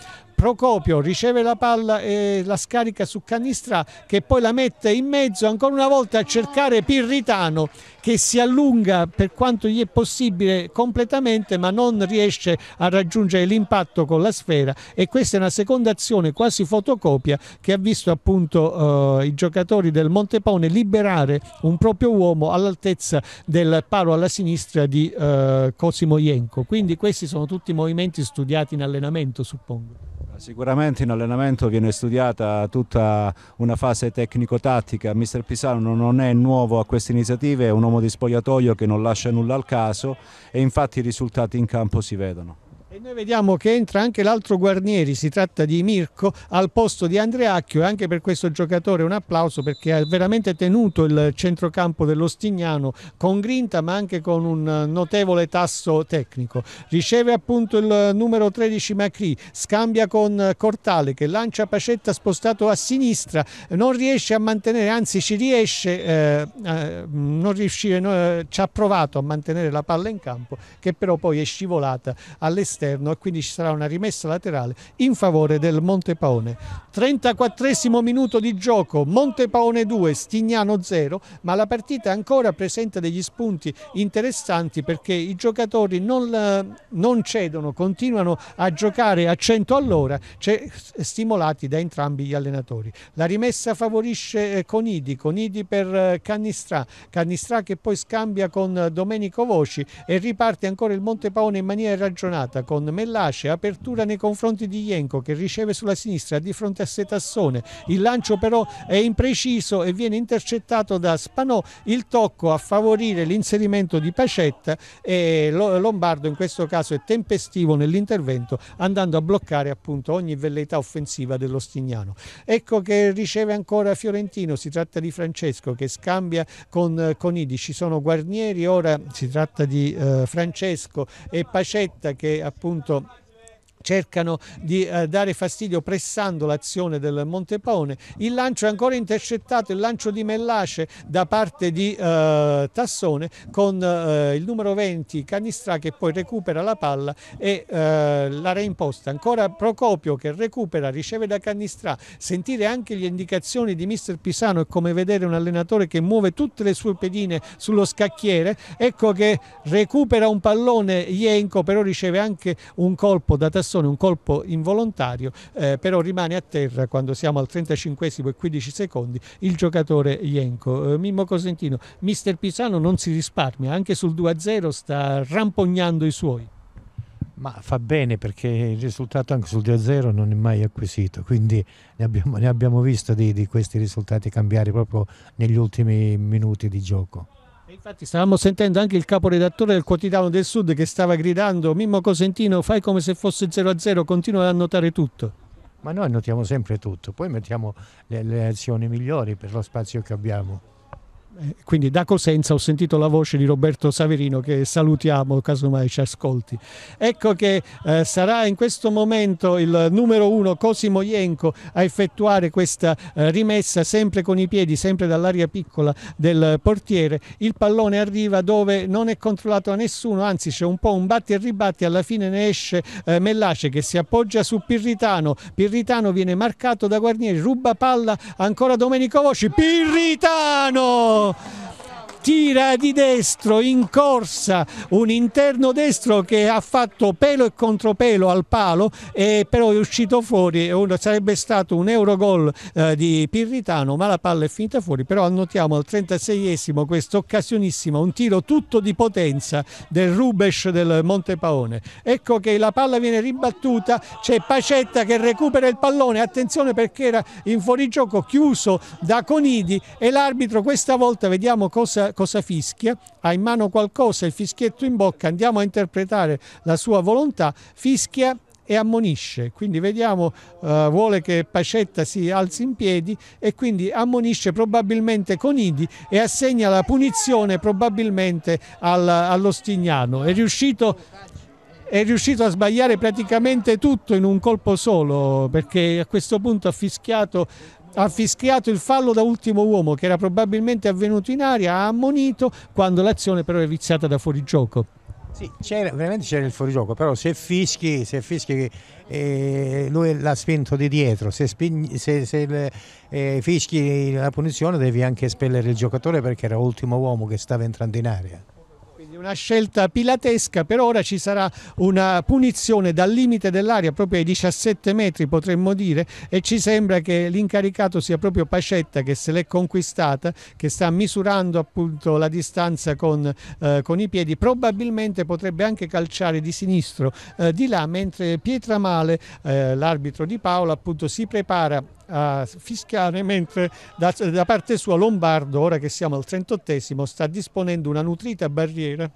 Procopio riceve la palla e la scarica su Canistra che poi la mette in mezzo ancora una volta a cercare Pirritano che si allunga per quanto gli è possibile completamente ma non riesce a raggiungere l'impatto con la sfera e questa è una seconda azione quasi fotocopia che ha visto appunto eh, i giocatori del Montepone liberare un proprio uomo all'altezza del palo alla sinistra di eh, Cosimo Ienco quindi questi sono tutti movimenti studiati in allenamento suppongo. Sicuramente in allenamento viene studiata tutta una fase tecnico-tattica, mister Pisano non è nuovo a queste iniziative, è un uomo di spogliatoio che non lascia nulla al caso e infatti i risultati in campo si vedono. E noi vediamo che entra anche l'altro Guarnieri, si tratta di Mirko, al posto di Andreacchio e anche per questo giocatore un applauso perché ha veramente tenuto il centrocampo dell'Ostignano con grinta ma anche con un notevole tasso tecnico. Riceve appunto il numero 13 Macri, scambia con Cortale che lancia Pacetta spostato a sinistra, non riesce a mantenere, anzi ci riesce, eh, eh, non riuscire, no, eh, ci ha provato a mantenere la palla in campo che però poi è scivolata all'esterno esterno e quindi ci sarà una rimessa laterale in favore del Montepaone. 34 minuto di gioco, Montepaone 2, Stignano 0, ma la partita ancora presenta degli spunti interessanti perché i giocatori non, non cedono, continuano a giocare a 100 all'ora, cioè, stimolati da entrambi gli allenatori. La rimessa favorisce eh, Conidi, Conidi per Cannistra, eh, Cannistra che poi scambia con Domenico Voci e riparte ancora il Montepaone in maniera ragionata con Mellacea, apertura nei confronti di Jenko che riceve sulla sinistra di fronte a Setassone, il lancio però è impreciso e viene intercettato da Spanò, il tocco a favorire l'inserimento di Pacetta e Lombardo in questo caso è tempestivo nell'intervento andando a bloccare appunto ogni velleità offensiva dello Stignano. Ecco che riceve ancora Fiorentino, si tratta di Francesco che scambia con Conidi, ci sono Guarnieri, ora si tratta di eh, Francesco e Pacetta che appunto punto cercano di eh, dare fastidio pressando l'azione del Montepone. Il lancio è ancora intercettato, il lancio di Mellace da parte di eh, Tassone con eh, il numero 20 Canistra che poi recupera la palla e eh, la reimposta. Ancora Procopio che recupera, riceve da Canistra. Sentire anche le indicazioni di mister Pisano è come vedere un allenatore che muove tutte le sue pedine sullo scacchiere. Ecco che recupera un pallone Ienco, però riceve anche un colpo da Tassone persone, un colpo involontario, eh, però rimane a terra quando siamo al 35 e 15 secondi il giocatore Ienco. Eh, Mimmo Cosentino, mister Pisano non si risparmia, anche sul 2-0 sta rampognando i suoi. Ma fa bene perché il risultato anche sul 2-0 non è mai acquisito, quindi ne abbiamo, ne abbiamo visto di, di questi risultati cambiare proprio negli ultimi minuti di gioco infatti stavamo sentendo anche il caporedattore del quotidiano del Sud che stava gridando Mimmo Cosentino fai come se fosse 0 0, continua ad annotare tutto. Ma noi annotiamo sempre tutto, poi mettiamo le, le azioni migliori per lo spazio che abbiamo. Eh, quindi da Cosenza ho sentito la voce di Roberto Saverino che salutiamo casomai ci ascolti. Ecco che eh, sarà in questo momento il numero uno Cosimo Ienco a effettuare questa eh, rimessa sempre con i piedi, sempre dall'aria piccola del portiere. Il pallone arriva dove non è controllato da nessuno, anzi c'è un po' un batti e ribatti, alla fine ne esce eh, Mellace che si appoggia su Pirritano, Pirritano viene marcato da Guarnieri, ruba palla ancora Domenico Voci, Pirritano! ¡Oh! tira di destro in corsa un interno destro che ha fatto pelo e contropelo al palo e però è uscito fuori, sarebbe stato un euro gol eh, di Pirritano ma la palla è finita fuori, però annotiamo al 36esimo questa occasionissima, un tiro tutto di potenza del Rubes del Montepaone. Ecco che la palla viene ribattuta, c'è Pacetta che recupera il pallone, attenzione perché era in fuorigioco chiuso da Conidi e l'arbitro questa volta vediamo cosa cosa, fischia, ha in mano qualcosa, il fischietto in bocca, andiamo a interpretare la sua volontà, fischia e ammonisce. Quindi vediamo, eh, vuole che Pacetta si alzi in piedi e quindi ammonisce probabilmente con Idi e assegna la punizione probabilmente al, allo Stignano. È riuscito, è riuscito a sbagliare praticamente tutto in un colpo solo perché a questo punto ha fischiato ha fischiato il fallo da ultimo uomo che era probabilmente avvenuto in aria, ha ammonito quando l'azione però è viziata da fuorigioco. Sì, c'era, veramente c'era il fuorigioco, però se fischi, se fischi eh, lui l'ha spinto di dietro, se, spin, se, se eh, fischi la punizione devi anche spellere il giocatore perché era l'ultimo uomo che stava entrando in aria una scelta pilatesca, per ora ci sarà una punizione dal limite dell'aria proprio ai 17 metri potremmo dire e ci sembra che l'incaricato sia proprio Pacetta che se l'è conquistata, che sta misurando appunto la distanza con, eh, con i piedi, probabilmente potrebbe anche calciare di sinistro eh, di là mentre Pietramale, eh, l'arbitro di Paola appunto si prepara a fischiare mentre da, da parte sua Lombardo, ora che siamo al 38 sta disponendo una nutrita barriera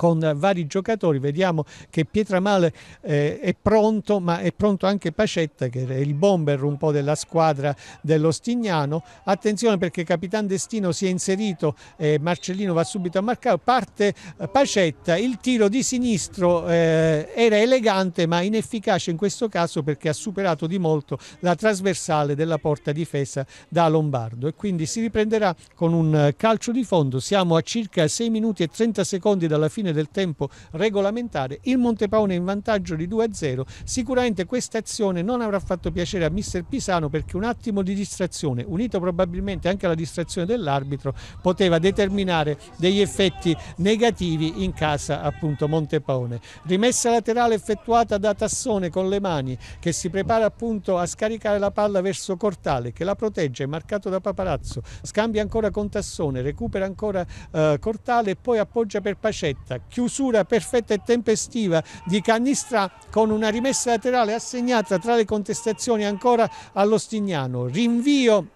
con vari giocatori. Vediamo che Pietramale eh, è pronto, ma è pronto anche Pacetta che è il bomber un po' della squadra dello Stignano. Attenzione perché Capitan Destino si è inserito, eh, Marcellino va subito a marcare, parte Pacetta, il tiro di sinistro eh, era elegante ma inefficace in questo caso perché ha superato di molto la trasversale della porta difesa da Lombardo e quindi si riprenderà con un calcio di fondo. Siamo a circa 6 minuti e 30 secondi dalla fine conclusione del tempo regolamentare il Montepaone in vantaggio di 2-0. Sicuramente questa azione non avrà fatto piacere a mister Pisano perché un attimo di distrazione, unito probabilmente anche alla distrazione dell'arbitro, poteva determinare degli effetti negativi in casa appunto Montepaone. Rimessa laterale effettuata da Tassone con le mani che si prepara appunto a scaricare la palla verso Cortale che la protegge, marcato da Paparazzo, scambia ancora con Tassone, recupera ancora eh, Cortale e poi appoggia per Pacetta chiusura perfetta e tempestiva di Canistra con una rimessa laterale assegnata tra le contestazioni ancora allo Stignano. Rinvio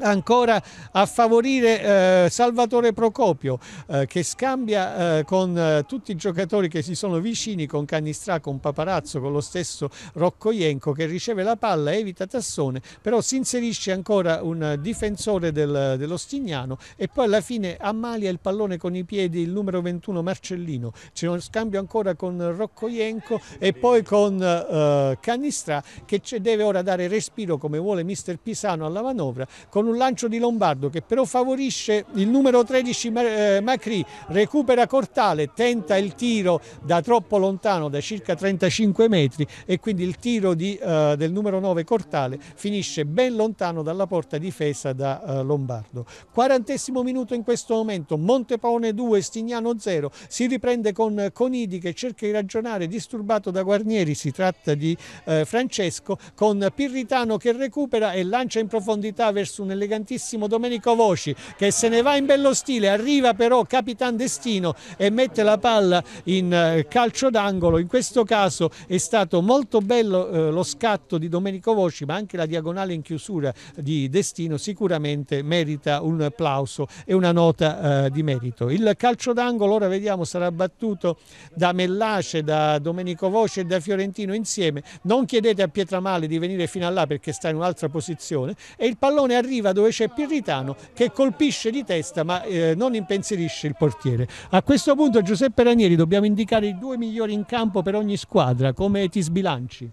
ancora a favorire eh, Salvatore Procopio eh, che scambia eh, con eh, tutti i giocatori che si sono vicini con Canistra, con Paparazzo, con lo stesso Rocco Ienco che riceve la palla, evita Tassone però si inserisce ancora un difensore del, dello Stignano e poi alla fine ammalia il pallone con i piedi il numero 21 Marcellino c'è uno scambio ancora con Rocco Ienco e poi con eh, Canistra che deve ora dare respiro come vuole mister Pisano alla manovra con con un lancio di Lombardo che però favorisce il numero 13 eh, Macri, recupera Cortale, tenta il tiro da troppo lontano, da circa 35 metri e quindi il tiro di, eh, del numero 9 Cortale finisce ben lontano dalla porta difesa da eh, Lombardo. Quarantesimo minuto in questo momento, Montepone 2, Stignano 0, si riprende con Conidi che cerca di ragionare, disturbato da Guarnieri, si tratta di eh, Francesco, con Pirritano che recupera e lancia in profondità verso un elegantissimo Domenico Voci che se ne va in bello stile, arriva però Capitan Destino e mette la palla in eh, calcio d'angolo, in questo caso è stato molto bello eh, lo scatto di Domenico Voci ma anche la diagonale in chiusura di Destino sicuramente merita un applauso e una nota eh, di merito. Il calcio d'angolo ora vediamo sarà battuto da Mellace, da Domenico Voci e da Fiorentino insieme, non chiedete a Pietramale di venire fino a là perché sta in un'altra posizione e il pallone arriva arriva dove c'è Pirritano che colpisce di testa ma eh, non impensierisce il portiere. A questo punto Giuseppe Ranieri dobbiamo indicare i due migliori in campo per ogni squadra, come ti sbilanci?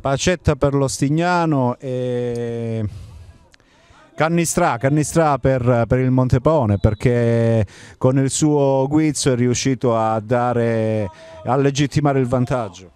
Pacetta per l'Ostignano e... Cannistrà, Cannistrà per, per, il Montepone perché con il suo guizzo è riuscito a, dare, a legittimare il vantaggio.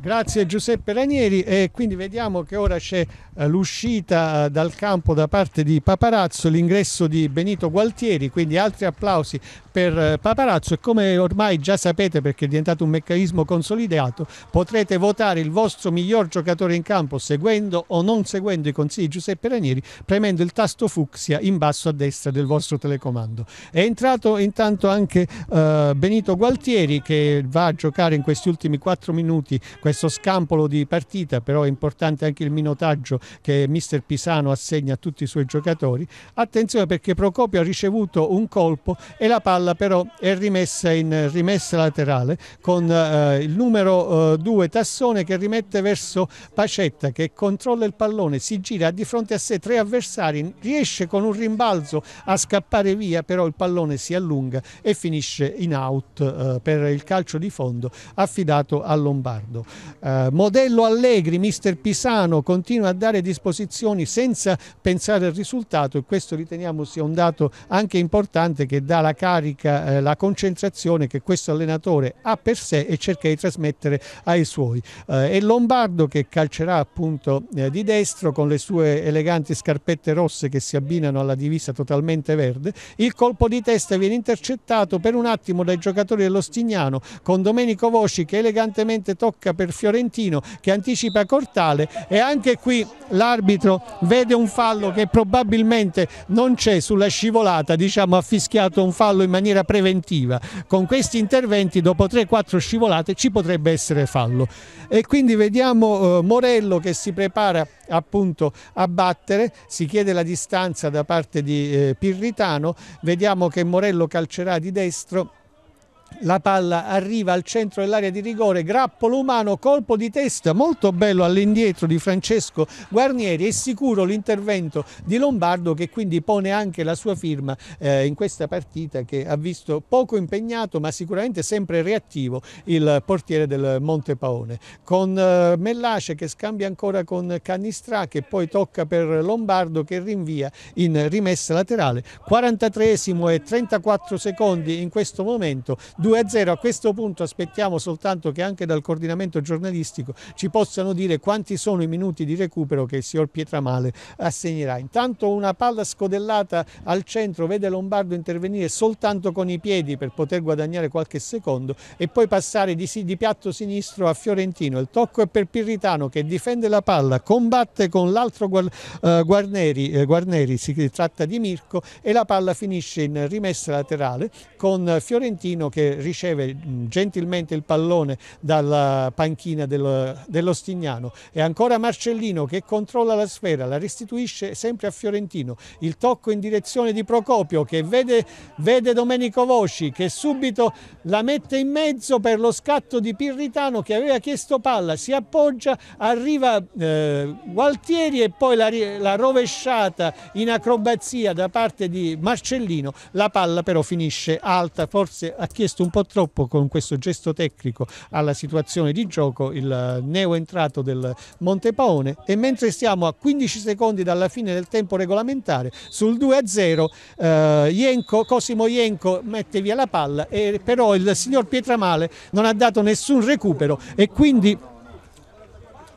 Grazie Giuseppe Ranieri e quindi vediamo che ora c'è eh, l'uscita eh, dal campo da parte di Paparazzo, l'ingresso di Benito Gualtieri, quindi altri applausi per eh, Paparazzo e come ormai già sapete perché è diventato un meccanismo consolidato potrete votare il vostro miglior giocatore in campo seguendo o non seguendo i consigli di Giuseppe Ranieri premendo il tasto fucsia in basso a destra del vostro telecomando. È entrato intanto anche Benito Gualtieri che va a giocare in questi ultimi 4 minuti questo scampolo di partita, però è importante anche il minotaggio che mister Pisano assegna a tutti i suoi giocatori. Attenzione perché Procopio ha ricevuto un colpo e la palla però è rimessa in rimessa laterale con eh, il numero 2 eh, Tassone che rimette verso Pacetta che controlla il pallone, si gira di fronte a sé tre avversari, riesce con un rimbalzo a scappare via, però il pallone si allunga e finisce in out eh, per il calcio di fondo affidato a Lombardo. Eh, modello Allegri, mister Pisano continua a dare disposizioni senza pensare al risultato e questo riteniamo sia un dato anche importante che dà la carica, eh, la concentrazione che questo allenatore ha per sé e cerca di trasmettere ai suoi. Eh, e Lombardo che calcerà appunto eh, di destro con le sue eleganti scarpette rosse che si abbinano alla divisa totalmente verde, il colpo di testa viene intercettato per un attimo dai giocatori dello Stignano con Domenico Voci che elegantemente tocca per per Fiorentino che anticipa Cortale e anche qui l'arbitro vede un fallo che probabilmente non c'è sulla scivolata, diciamo ha fischiato un fallo in maniera preventiva. Con questi interventi dopo 3-4 scivolate ci potrebbe essere fallo. E quindi vediamo eh, Morello che si prepara appunto a battere, si chiede la distanza da parte di eh, Pirritano, vediamo che Morello calcerà di destro la palla arriva al centro dell'area di rigore, grappolo umano, colpo di testa molto bello all'indietro di Francesco Guarnieri e sicuro l'intervento di Lombardo che quindi pone anche la sua firma eh, in questa partita che ha visto poco impegnato ma sicuramente sempre reattivo il portiere del Monte Paone con eh, Mellace che scambia ancora con Canistrà che poi tocca per Lombardo che rinvia in rimessa laterale 43 e 34 secondi in questo momento 2-0. A questo punto aspettiamo soltanto che anche dal coordinamento giornalistico ci possano dire quanti sono i minuti di recupero che il signor Pietramale assegnerà. Intanto una palla scodellata al centro vede Lombardo intervenire soltanto con i piedi per poter guadagnare qualche secondo e poi passare di, di piatto sinistro a Fiorentino. Il tocco è per Pirritano che difende la palla, combatte con l'altro eh, Guarneri, eh, Guarneri, si tratta di Mirko e la palla finisce in rimessa laterale con Fiorentino che riceve mm, gentilmente il pallone dalla panchina del, dell'Ostignano e ancora Marcellino che controlla la sfera, la restituisce sempre a Fiorentino, il tocco in direzione di Procopio che vede, vede Domenico Voci che subito la mette in mezzo per lo scatto di Pirritano che aveva chiesto palla, si appoggia, arriva eh, Gualtieri e poi la, la rovesciata in acrobazia da parte di Marcellino, la palla però finisce alta, forse ha chiesto esposto un po' troppo con questo gesto tecnico alla situazione di gioco il neoentrato del Montepaone e mentre siamo a 15 secondi dalla fine del tempo regolamentare sul 2-0 eh, Ienco, Cosimo Ienco mette via la palla e però il signor Pietramale non ha dato nessun recupero e quindi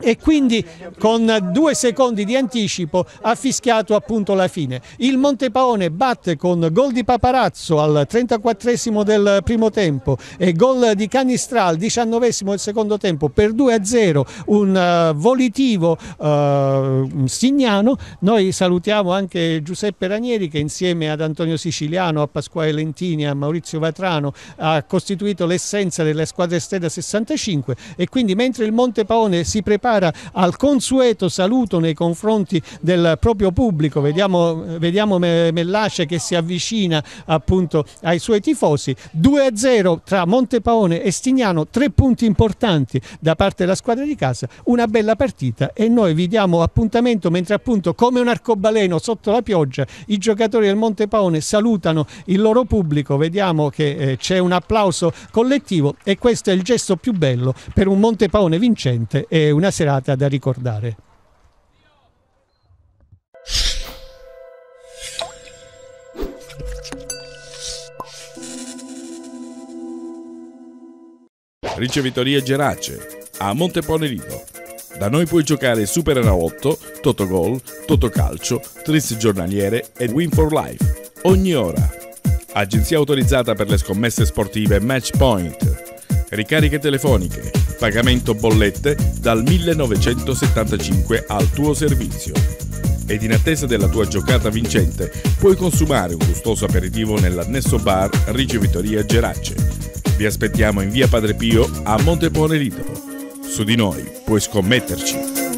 e quindi con due secondi di anticipo ha fischiato appunto la fine. Il Montepaone batte con gol di Paparazzo al 34 del primo tempo e gol di Canistra al 19 del secondo tempo per 2-0 un uh, volitivo uh, signano. Noi salutiamo anche Giuseppe Ranieri che insieme ad Antonio Siciliano, a Pasquale Lentini, a Maurizio Vatrano ha costituito l'essenza delle squadre Stella 65 e quindi mentre il Montepaone si prepara Ferrara al consueto saluto nei confronti del proprio pubblico. Vediamo, vediamo Mellasce che si avvicina appunto ai suoi tifosi. 2-0 tra Montepaone e Stignano, tre punti importanti da parte della squadra di casa, una bella partita e noi vi diamo appuntamento mentre appunto come un arcobaleno sotto la pioggia i giocatori del Montepaone salutano il loro pubblico, vediamo che eh, c'è un applauso collettivo e questo è il gesto più bello per un Montepaone vincente e una serie serata da ricordare. Ricevitoria Gerace a Monteponelino. Da noi puoi giocare Super Enalotto, Totogol, Totocalcio, Tris Giornaliere e Win for Life ogni ora. Agenzia autorizzata per le scommesse sportive Matchpoint ricariche telefoniche, pagamento bollette dal 1975 al tuo servizio. Ed in attesa della tua giocata vincente puoi consumare un gustoso aperitivo nell'annesso bar Ricevitoria Gerace. Vi aspettiamo in via Padre Pio a Montepone Lido. Su di noi puoi scommetterci.